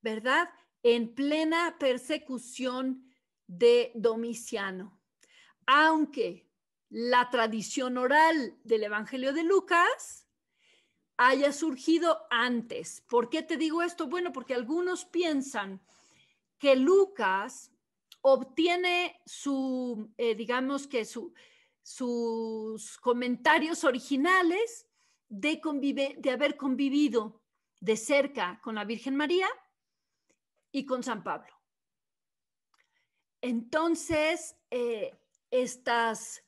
¿verdad? En plena persecución de Domiciano. Aunque la tradición oral del Evangelio de Lucas haya surgido antes. ¿Por qué te digo esto? Bueno, porque algunos piensan que Lucas obtiene su, eh, digamos que sus comentarios originales de, haber convivido de cerca con la Virgen María y con San Pablo. Entonces, eh, estos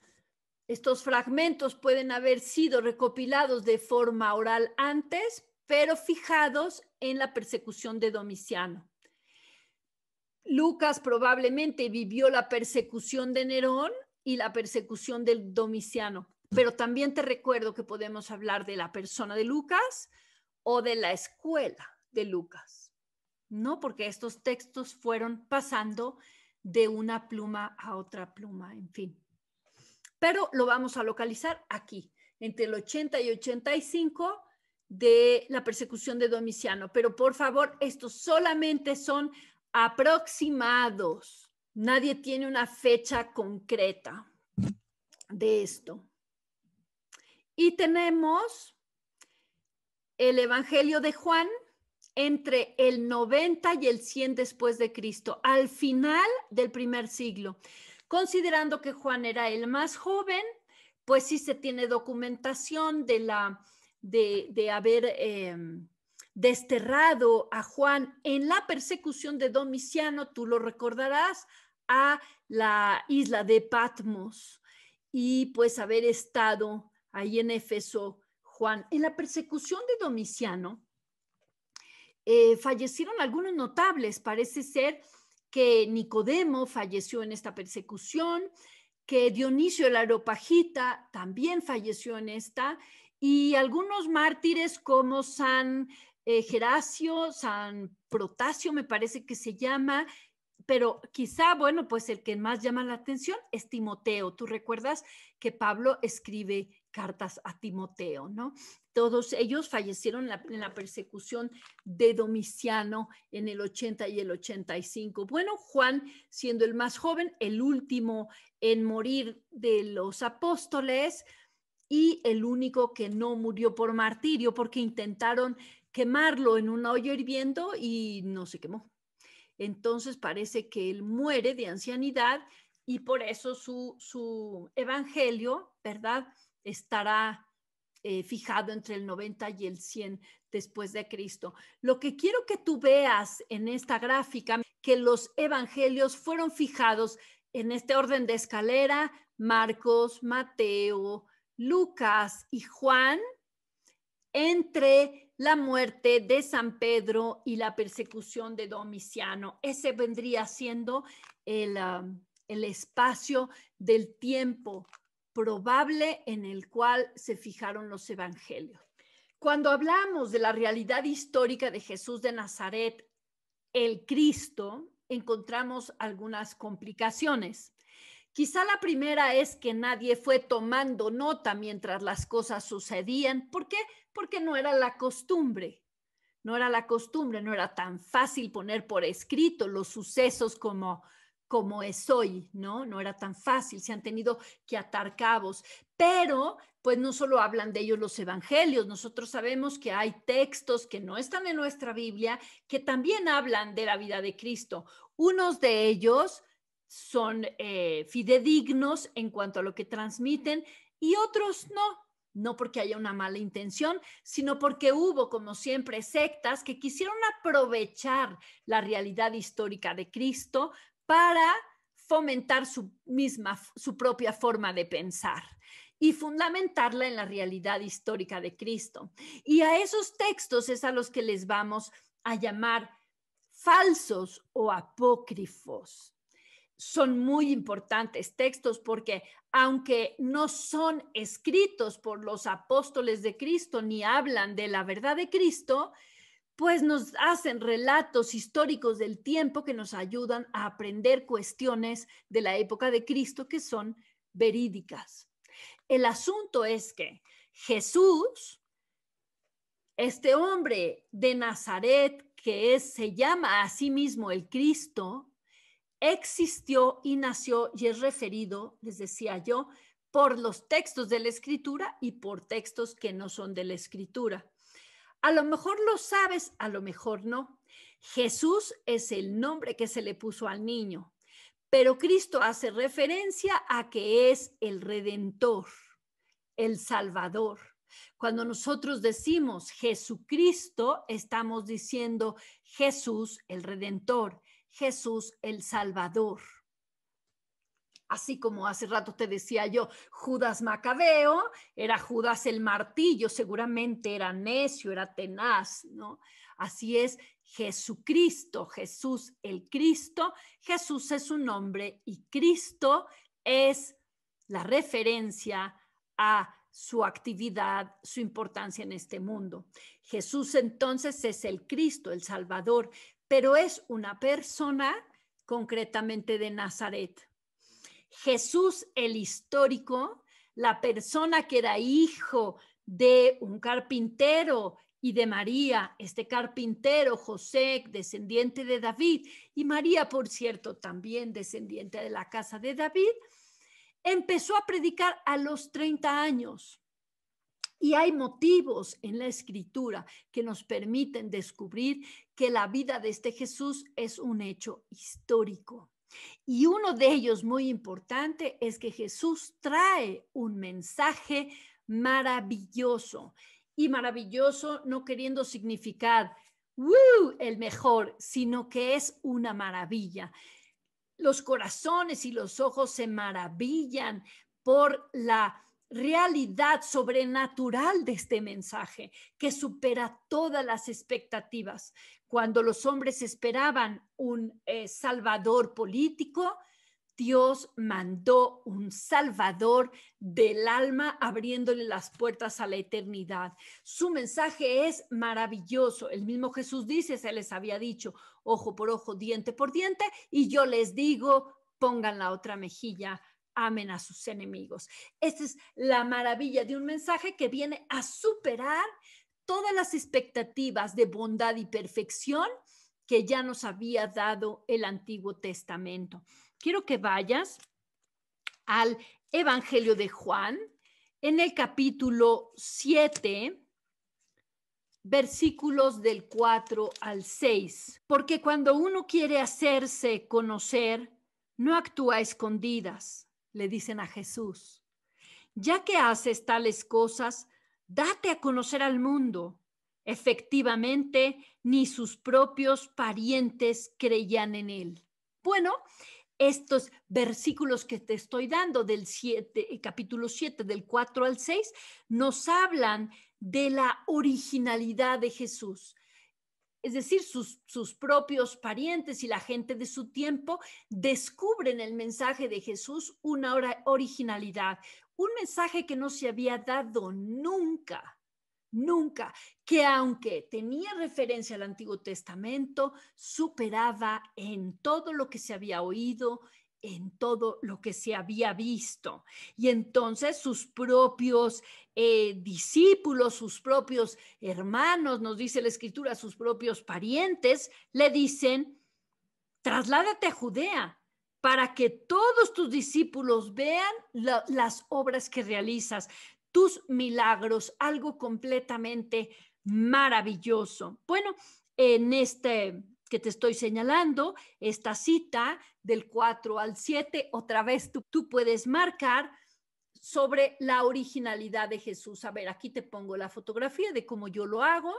fragmentos pueden haber sido recopilados de forma oral antes, pero fijados en la persecución de Domiciano. Lucas probablemente vivió la persecución de Nerón y la persecución del Domiciano. Pero también te recuerdo que podemos hablar de la persona de Lucas o de la escuela de Lucas, ¿no? Porque estos textos fueron pasando de una pluma a otra pluma, en fin. Pero lo vamos a localizar aquí, entre el 80 y 85 de la persecución de Domiciano. Pero por favor, estos solamente son aproximados. Nadie tiene una fecha concreta de esto. Y tenemos el Evangelio de Juan entre el 90 y el 100 después de Cristo, al final del primer siglo. Considerando que Juan era el más joven, pues sí se tiene documentación de, la, de, de haber em, desterrado a Juan en la persecución de Domiciano, tú lo recordarás, a la isla de Patmos y pues haber estado ahí en Éfeso, Juan. En la persecución de Domiciano eh, fallecieron algunos notables, parece ser que Nicodemo falleció en esta persecución, que Dionisio el Aropajita también falleció en esta, y algunos mártires como San eh, Gerasio, San Protasio me parece que se llama, pero quizá, bueno, pues el que más llama la atención es Timoteo. Tú recuerdas que Pablo escribe cartas a Timoteo, ¿no? Todos ellos fallecieron en la, en la, persecución de Domiciano en el 80 y el 85. Bueno, Juan, siendo el más joven, el último en morir de los apóstoles y el único que no murió por martirio porque intentaron quemarlo en un hoyo hirviendo y no se quemó. Entonces parece que él muere de ancianidad y por eso su, su evangelio, ¿verdad? Estará eh, fijado entre el 90 y el 100 después de Cristo. Lo que quiero que tú veas en esta gráfica, que los evangelios fueron fijados en este orden de escalera, Marcos, Mateo, Lucas y Juan, entre la muerte de San Pedro y la persecución de Domiciano. Ese vendría siendo um, el, espacio del tiempo probable en el cual se fijaron los evangelios. Cuando hablamos de la realidad histórica de Jesús de Nazaret, el Cristo, encontramos algunas complicaciones. Quizá la primera es que nadie fue tomando nota mientras las cosas sucedían. porque qué? porque no era la costumbre. No era la costumbre, no era tan fácil poner por escrito los sucesos como como es hoy, ¿no? No era tan fácil, se han tenido que atar cabos, pero pues no solo hablan de ellos los evangelios, nosotros sabemos que hay textos que no están en nuestra Biblia que también hablan de la vida de Cristo. Unos de ellos son eh, fidedignos en cuanto a lo que transmiten y otros no no porque haya una mala intención, sino porque hubo, como siempre, sectas que quisieron aprovechar la realidad histórica de Cristo para fomentar su misma, su propia forma de pensar y fundamentarla en la realidad histórica de Cristo. Y a esos textos es a los que les vamos a llamar falsos o apócrifos son muy importantes textos porque aunque no son escritos por los apóstoles de Cristo ni hablan de la verdad de Cristo, pues nos hacen relatos históricos del tiempo que nos ayudan a aprender cuestiones de la época de Cristo que son verídicas. El asunto es que Jesús, este hombre de Nazaret que se llama a sí mismo el Cristo, existió y nació y es referido, les decía yo, por los textos de la escritura y por textos que no son de la escritura. A lo mejor lo sabes, a lo mejor no. Jesús es el nombre que se le puso al niño, pero Cristo hace referencia a que es el redentor, el salvador. Cuando nosotros decimos Jesucristo, estamos diciendo Jesús el redentor, Jesús el Salvador. Así como hace rato te decía yo, Judas Macabeo era Judas el martillo, seguramente era necio, era tenaz, ¿no? Así es, Jesucristo, Jesús el Cristo, Jesús es su nombre y Cristo es la referencia a su actividad, su importancia en este mundo. Jesús entonces es el Cristo, el Salvador pero es una persona concretamente de Nazaret. Jesús el histórico, la persona que era hijo de un carpintero y de María, este carpintero José, descendiente de David, y María, por cierto, también descendiente de la casa de David, empezó a predicar a los 30 años. Y hay motivos en la escritura que nos permiten descubrir que la vida de este Jesús es un hecho histórico. Y uno de ellos muy importante es que Jesús trae un mensaje maravilloso. Y maravilloso no queriendo significar el mejor, sino que es una maravilla. Los corazones y los ojos se maravillan por la realidad sobrenatural de este mensaje que supera todas las expectativas. Cuando los hombres esperaban un eh, salvador político, Dios mandó un salvador del alma abriéndole las puertas a la eternidad. Su mensaje es maravilloso. El mismo Jesús dice, se les había dicho, ojo por ojo, diente por diente, y yo les digo, pongan la otra mejilla amen a sus enemigos. Esta es la maravilla de un mensaje que viene a superar todas las expectativas de bondad y perfección que ya nos había dado el Antiguo Testamento. Quiero que vayas al Evangelio de Juan en el capítulo 7, versículos del 4 al 6, porque cuando uno quiere hacerse conocer, no actúa a escondidas, le dicen a Jesús, ya que haces tales cosas, date a conocer al mundo. Efectivamente, ni sus propios parientes creían en él. Bueno, estos versículos que te estoy dando del 7, eh, capítulo 7, del 4 al 6, nos hablan de la originalidad de Jesús, es decir, sus, propios parientes y la gente de su tiempo, descubren el mensaje de Jesús una originalidad, un mensaje que no se había dado nunca, nunca, que aunque tenía referencia al Antiguo Testamento, superaba en todo lo que se había oído, en todo lo que se había visto. Y entonces sus propios eh, discípulos, sus propios hermanos, nos dice la escritura, sus propios parientes, le dicen, trasládate a Judea para que todos tus discípulos vean las obras que realizas, tus milagros, algo completamente maravilloso. Bueno, en este que te estoy señalando, esta cita del 4 al 7, otra vez tú, tú puedes marcar sobre la originalidad de Jesús. A ver, aquí te pongo la fotografía de cómo yo lo hago,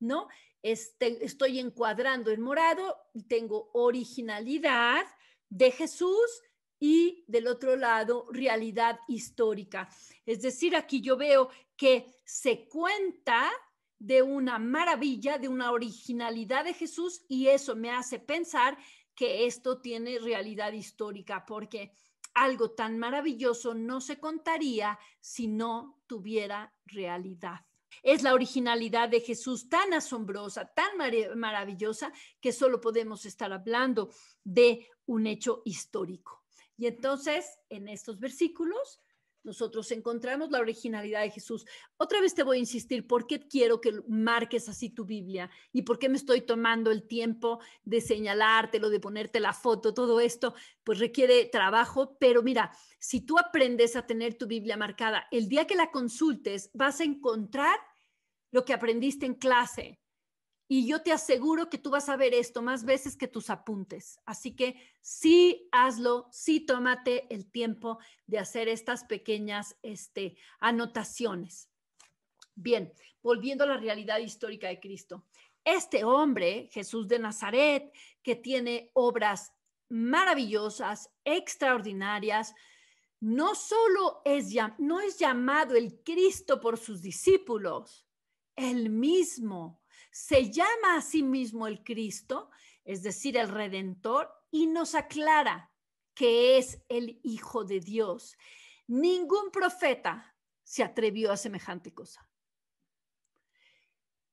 ¿no? Este, estoy encuadrando en morado y tengo originalidad de Jesús y del otro lado realidad histórica. Es decir, aquí yo veo que se cuenta de una maravilla, de una originalidad de Jesús y eso me hace pensar que esto tiene realidad histórica porque algo tan maravilloso no se contaría si no tuviera realidad. Es la originalidad de Jesús tan asombrosa, tan maravillosa, que solo podemos estar hablando de un hecho histórico. Y entonces, en estos versículos, nosotros encontramos la originalidad de Jesús. Otra vez te voy a insistir, ¿por qué quiero que marques así tu Biblia? ¿Y por qué me estoy tomando el tiempo de señalártelo, de ponerte la foto? Todo esto, pues requiere trabajo, pero mira, si tú aprendes a tener tu Biblia marcada, el día que la consultes vas a encontrar lo que aprendiste en clase, y yo te aseguro que tú vas a ver esto más veces que tus apuntes. Así que sí hazlo, sí tómate el tiempo de hacer estas pequeñas este, anotaciones. Bien, volviendo a la realidad histórica de Cristo. Este hombre, Jesús de Nazaret, que tiene obras maravillosas, extraordinarias, no solo es, no es llamado el Cristo por sus discípulos, el mismo se llama a sí mismo el Cristo, es decir, el Redentor, y nos aclara que es el Hijo de Dios. Ningún profeta se atrevió a semejante cosa.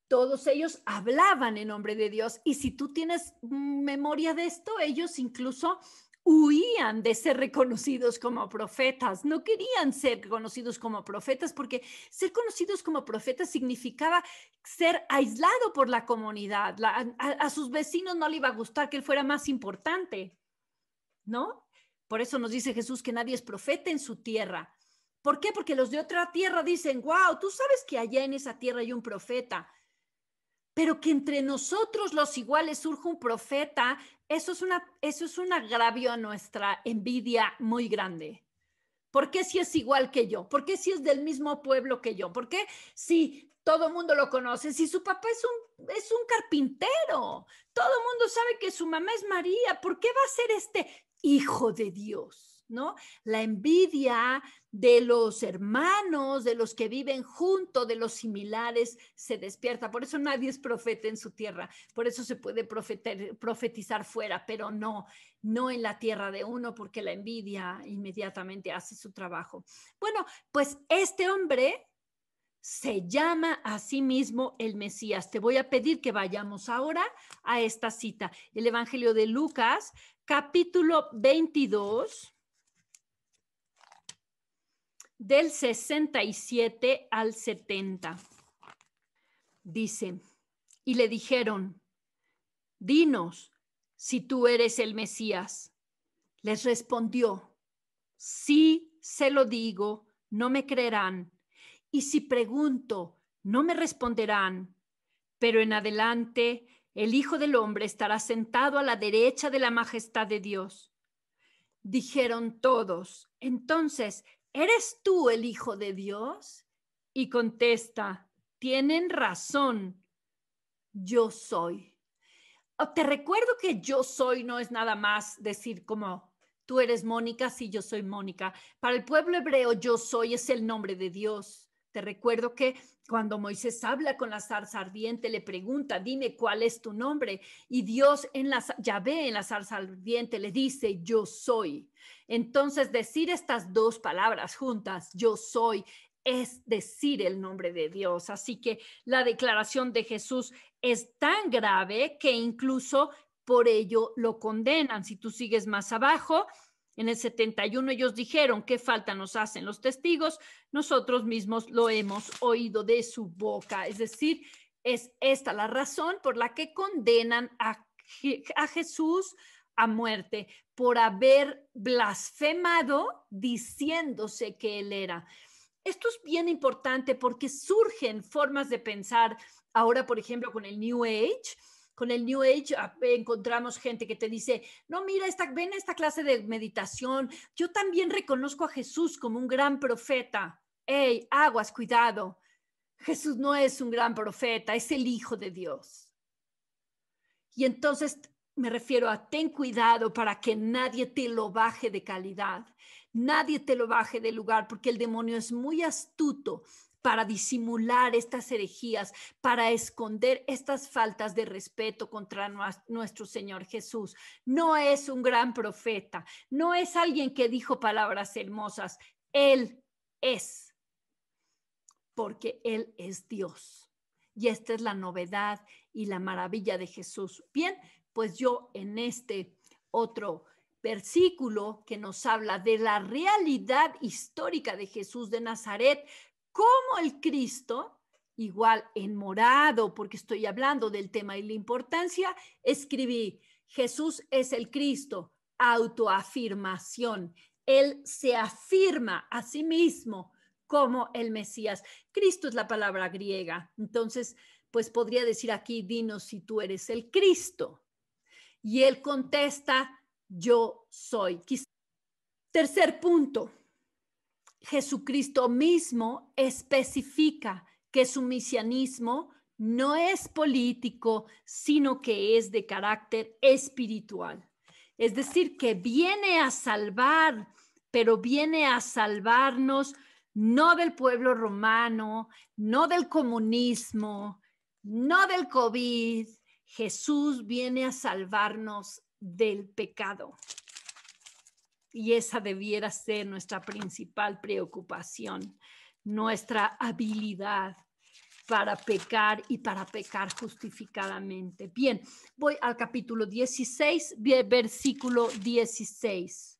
Todos ellos hablaban en nombre de Dios y si tú tienes memoria de esto, ellos incluso huían de ser reconocidos como profetas, no querían ser conocidos como profetas porque ser conocidos como profetas significaba ser aislado por la comunidad. a, sus vecinos no le iba a gustar que él fuera más importante, ¿no? Por eso nos dice Jesús que nadie es profeta en su tierra. ¿Por qué? Porque los de otra tierra dicen, wow, tú sabes que allá en esa tierra hay un profeta pero que entre nosotros los iguales surge un profeta, eso es, una, eso es un agravio a nuestra envidia muy grande. ¿Por qué si es igual que yo? ¿Por qué si es del mismo pueblo que yo? ¿Por qué si todo el mundo lo conoce? Si su papá es un, es un carpintero, todo el mundo sabe que su mamá es María, ¿por qué va a ser este hijo de Dios? ¿No? La envidia de los hermanos, de los que viven junto, de los similares, se despierta. Por eso nadie es profeta en su tierra, por eso se puede profetizar fuera, pero no, no en la tierra de uno, porque la envidia inmediatamente hace su trabajo. Bueno, pues este hombre se llama a sí mismo el Mesías. Te voy a pedir que vayamos ahora a esta cita, el Evangelio de Lucas, capítulo 22 del 67 al 70. Dice, y le dijeron, dinos si tú eres el Mesías. Les respondió, si se lo digo, no me creerán. Y si pregunto, no me responderán. Pero en adelante el Hijo del Hombre estará sentado a la derecha de la majestad de Dios. Dijeron todos, entonces, ¿eres tú el Hijo de Dios? Y contesta, tienen razón, yo soy. Oh, te recuerdo que yo soy no es nada más decir como tú eres Mónica, sí, yo soy Mónica. Para el pueblo hebreo, yo soy es el nombre de Dios. Te recuerdo que cuando Moisés habla con la zarza ardiente, le pregunta, dime cuál es tu nombre. Y Dios en la en la zarza ardiente le dice, yo soy. Entonces, decir estas dos palabras juntas, yo soy, es decir el nombre de Dios. Así que la declaración de Jesús es tan grave que incluso por ello lo condenan. Si tú sigues más abajo, en el 71 ellos dijeron, ¿qué falta nos hacen los testigos? Nosotros mismos lo hemos oído de su boca. Es decir, es esta la razón por la que condenan a, a Jesús a muerte, por haber blasfemado diciéndose que él era. Esto es bien importante porque surgen formas de pensar ahora, por ejemplo, con el New Age con el New Age ah, encontramos gente que te dice, no, mira, esta, ven a esta clase de meditación, yo también reconozco a Jesús como un gran profeta. Hey, aguas, cuidado. Jesús no es un gran profeta, es el Hijo de Dios. Y entonces me refiero a ten cuidado para que nadie te lo baje de calidad, nadie te lo baje de lugar, porque el demonio es muy astuto para disimular estas herejías, para esconder estas faltas de respeto contra nuestro Señor Jesús. No es un gran profeta, no es alguien que dijo palabras hermosas, Él es, porque Él es Dios. Y esta es la novedad y la maravilla de Jesús. Bien, pues yo en este otro versículo que nos habla de la realidad histórica de Jesús de Nazaret, como el Cristo, igual en morado, porque estoy hablando del tema y la importancia, escribí, Jesús es el Cristo, autoafirmación. Él se afirma a sí mismo como el Mesías. Cristo es la palabra griega. Entonces, pues podría decir aquí, dinos si tú eres el Cristo. Y él contesta, yo soy. Tercer punto, Jesucristo mismo especifica que su misianismo no es político, sino que es de carácter espiritual. Es decir, que viene a salvar, pero viene a salvarnos no del pueblo romano, no del comunismo, no del COVID. Jesús viene a salvarnos del pecado. Y esa debiera ser nuestra principal preocupación, nuestra habilidad para pecar y para pecar justificadamente. Bien, voy al capítulo 16, versículo 16.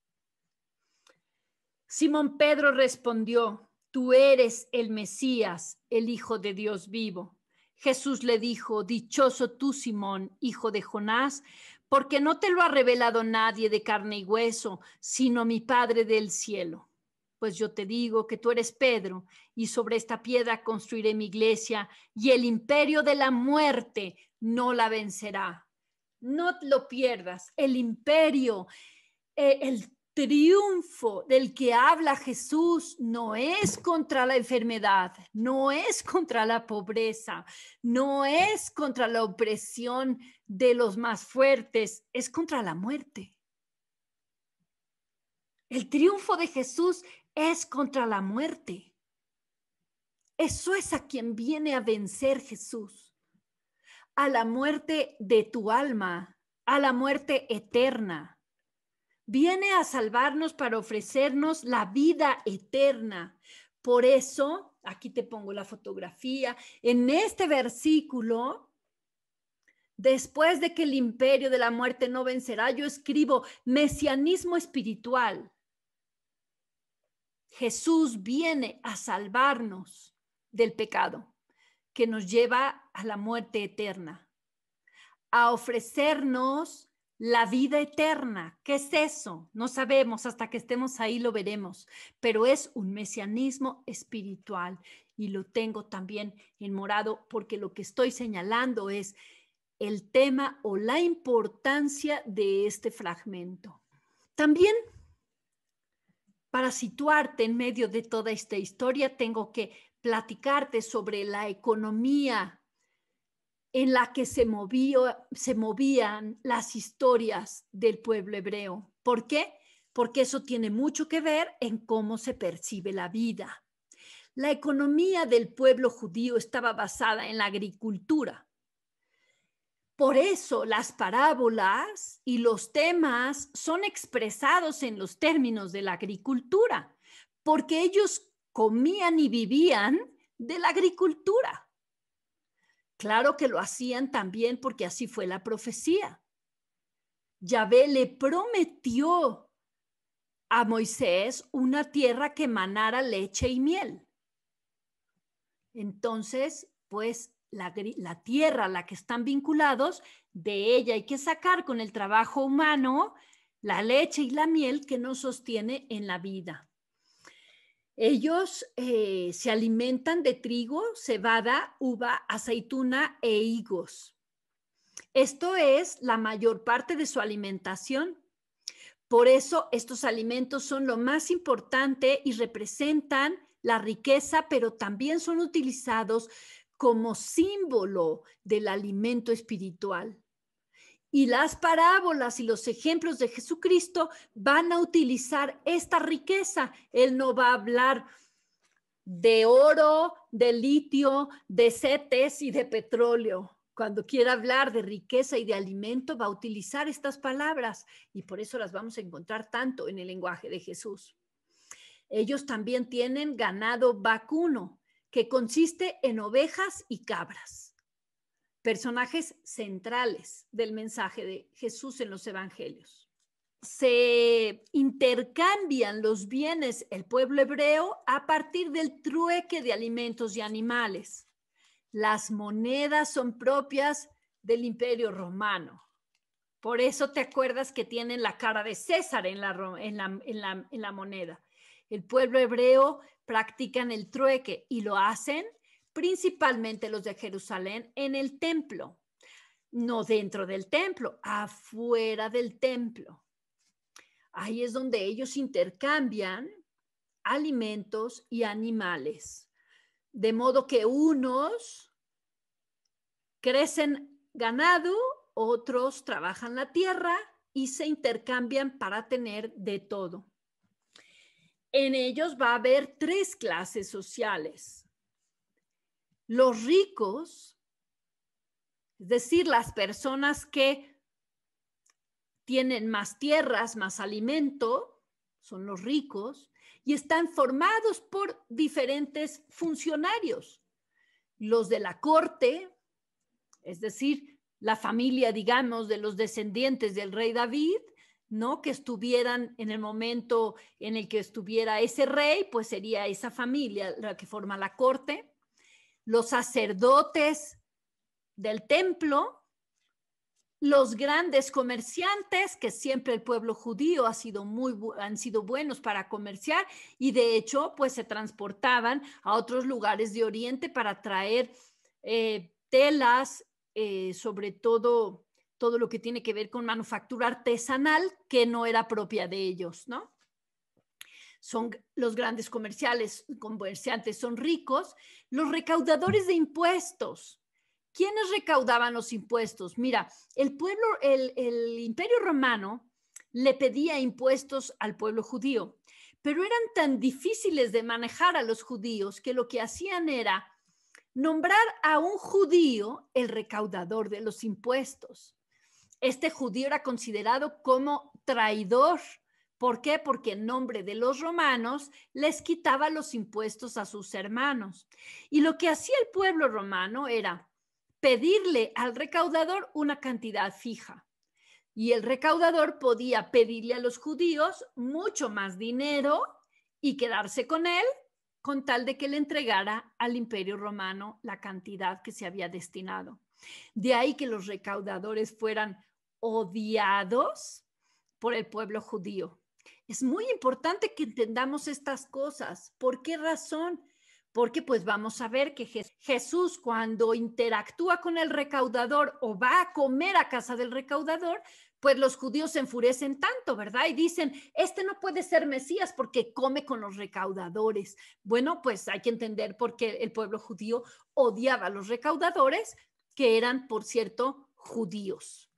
Simón Pedro respondió, tú eres el Mesías, el Hijo de Dios vivo. Jesús le dijo, dichoso tú, Simón, hijo de Jonás, porque no te lo ha revelado nadie de carne y hueso, sino mi Padre del cielo. Pues yo te digo que tú eres Pedro, y sobre esta piedra construiré mi iglesia, y el imperio de la muerte no la vencerá. No lo pierdas, el imperio, eh, el triunfo del que habla Jesús no es contra la enfermedad, no es contra la pobreza, no es contra la opresión de los más fuertes, es contra la muerte. El triunfo de Jesús es contra la muerte. Eso es a quien viene a vencer Jesús, a la muerte de tu alma, a la muerte eterna viene a salvarnos para ofrecernos la vida eterna. Por eso, aquí te pongo la fotografía, en este versículo, después de que el imperio de la muerte no vencerá, yo escribo mesianismo espiritual. Jesús viene a salvarnos del pecado que nos lleva a la muerte eterna, a ofrecernos la vida eterna. ¿Qué es eso? No sabemos, hasta que estemos ahí lo veremos, pero es un mesianismo espiritual y lo tengo también en morado porque lo que estoy señalando es el tema o la importancia de este fragmento. También, para situarte en medio de toda esta historia, tengo que platicarte sobre la economía en la que se, se movían las historias del pueblo hebreo. ¿Por qué? Porque eso tiene mucho que ver en cómo se percibe la vida. La economía del pueblo judío estaba basada en la agricultura. Por eso las parábolas y los temas son expresados en los términos de la agricultura, porque ellos comían y vivían de la agricultura. Claro que lo hacían también porque así fue la profecía. Yahvé le prometió a Moisés una tierra que manara leche y miel. Entonces, pues la, la, tierra a la que están vinculados, de ella hay que sacar con el trabajo humano la leche y la miel que nos sostiene en la vida. Ellos eh, se alimentan de trigo, cebada, uva, aceituna e higos. Esto es la mayor parte de su alimentación. Por eso estos alimentos son lo más importante y representan la riqueza, pero también son utilizados como símbolo del alimento espiritual. Y las parábolas y los ejemplos de Jesucristo van a utilizar esta riqueza. Él no va a hablar de oro, de litio, de setes y de petróleo. Cuando quiera hablar de riqueza y de alimento, va a utilizar estas palabras y por eso las vamos a encontrar tanto en el lenguaje de Jesús. Ellos también tienen ganado vacuno, que consiste en ovejas y cabras personajes centrales del mensaje de Jesús en los evangelios. Se intercambian los bienes el pueblo hebreo a partir del trueque de alimentos y animales. Las monedas son propias del imperio romano. Por eso te acuerdas que tienen la cara de César en la, en la, en la, moneda. El pueblo hebreo practican el trueque y lo hacen principalmente los de Jerusalén, en el templo. No dentro del templo, afuera del templo. Ahí es donde ellos intercambian alimentos y animales. De modo que unos crecen ganado, otros trabajan la tierra y se intercambian para tener de todo. En ellos va a haber tres clases sociales los ricos, es decir, las personas que tienen más tierras, más alimento, son los ricos, y están formados por diferentes funcionarios, los de la corte, es decir, la familia, digamos, de los descendientes del rey David, ¿no? Que estuvieran en el momento en el que estuviera ese rey, pues sería esa familia la que forma la corte los sacerdotes del templo, los grandes comerciantes, que siempre el pueblo judío ha sido muy, han sido buenos para comerciar y de hecho, pues se transportaban a otros lugares de Oriente para traer eh, telas, eh, sobre todo todo lo que tiene que ver con manufactura artesanal que no era propia de ellos, ¿no? son los grandes comerciales, comerciantes son ricos, los recaudadores de impuestos. ¿Quiénes recaudaban los impuestos? Mira, el pueblo, el imperio romano le pedía impuestos al pueblo judío, pero eran tan difíciles de manejar a los judíos que lo que hacían era nombrar a un judío el recaudador de los impuestos. Este judío era considerado como traidor ¿Por qué? Porque en nombre de los romanos les quitaba los impuestos a sus hermanos. Y lo que hacía el pueblo romano era pedirle al recaudador una cantidad fija. Y el recaudador podía pedirle a los judíos mucho más dinero y quedarse con él con tal de que le entregara al imperio romano la cantidad que se había destinado. De ahí que los recaudadores fueran odiados por el pueblo judío es muy importante que entendamos estas cosas. ¿Por qué razón? Porque pues vamos a ver que Jesús cuando interactúa con el recaudador o va a comer a casa del recaudador, pues los judíos se enfurecen tanto, ¿verdad? Y dicen, este no puede ser Mesías porque come con los recaudadores. Bueno, pues hay que entender por qué el pueblo judío odiaba a los recaudadores, que eran, por cierto, judíos.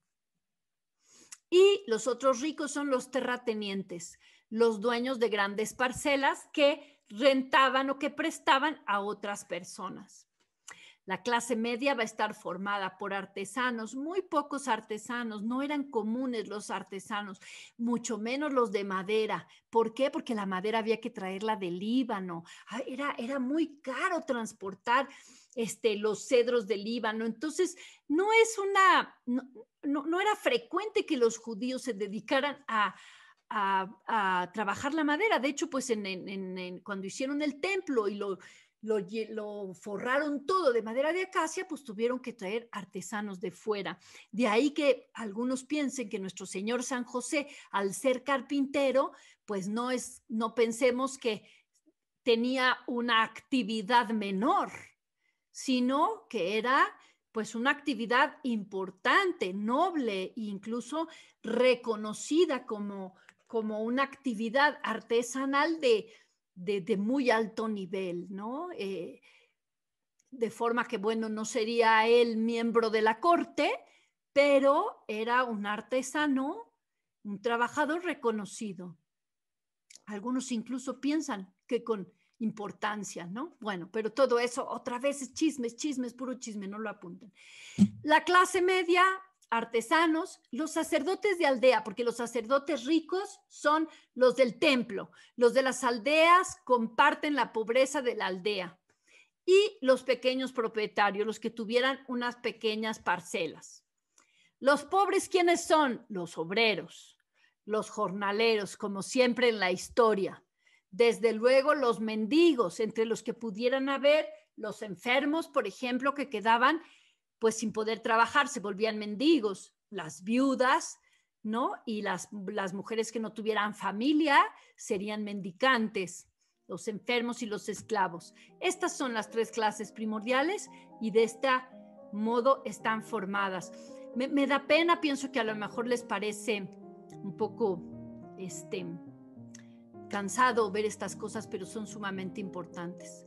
Y los otros ricos son los terratenientes, los dueños de grandes parcelas que rentaban o que prestaban a otras personas. La clase media va a estar formada por artesanos, muy pocos artesanos, no eran comunes los artesanos, mucho menos los de madera. ¿Por qué? Porque la madera había que traerla del Líbano. Ah, era, era muy caro transportar este, los cedros del Líbano. Entonces, no es una, no, no, era frecuente que los judíos se dedicaran a, a, trabajar la madera. De hecho, pues en, cuando hicieron el templo y lo, lo, forraron todo de madera de acacia, pues tuvieron que traer artesanos de fuera. De ahí que algunos piensen que nuestro señor San José, al ser carpintero, pues no es, no pensemos que tenía una actividad menor, sino que era pues una actividad importante, noble e incluso reconocida como, una actividad artesanal de, muy alto nivel, ¿no? Eh, de forma que, bueno, no sería él miembro de la corte, pero era un artesano, un trabajador reconocido. Algunos incluso piensan que con importancia, ¿no? Bueno, pero todo eso otra vez es chismes, chismes, puro chisme, no lo apunten. La clase media, artesanos, los sacerdotes de aldea, porque los sacerdotes ricos son los del templo, los de las aldeas comparten la pobreza de la aldea y los pequeños propietarios, los que tuvieran unas pequeñas parcelas. Los pobres, ¿quiénes son? Los obreros, los jornaleros, como siempre en la historia desde luego los mendigos, entre los que pudieran haber los enfermos, por ejemplo, que quedaban pues sin poder trabajar, se volvían mendigos, las viudas, ¿no? Y las, las mujeres que no tuvieran familia serían mendicantes, los enfermos y los esclavos. Estas son las tres clases primordiales y de este modo están formadas. Me, me da pena, pienso que a lo mejor les parece un poco, este, cansado ver estas cosas, pero son sumamente importantes.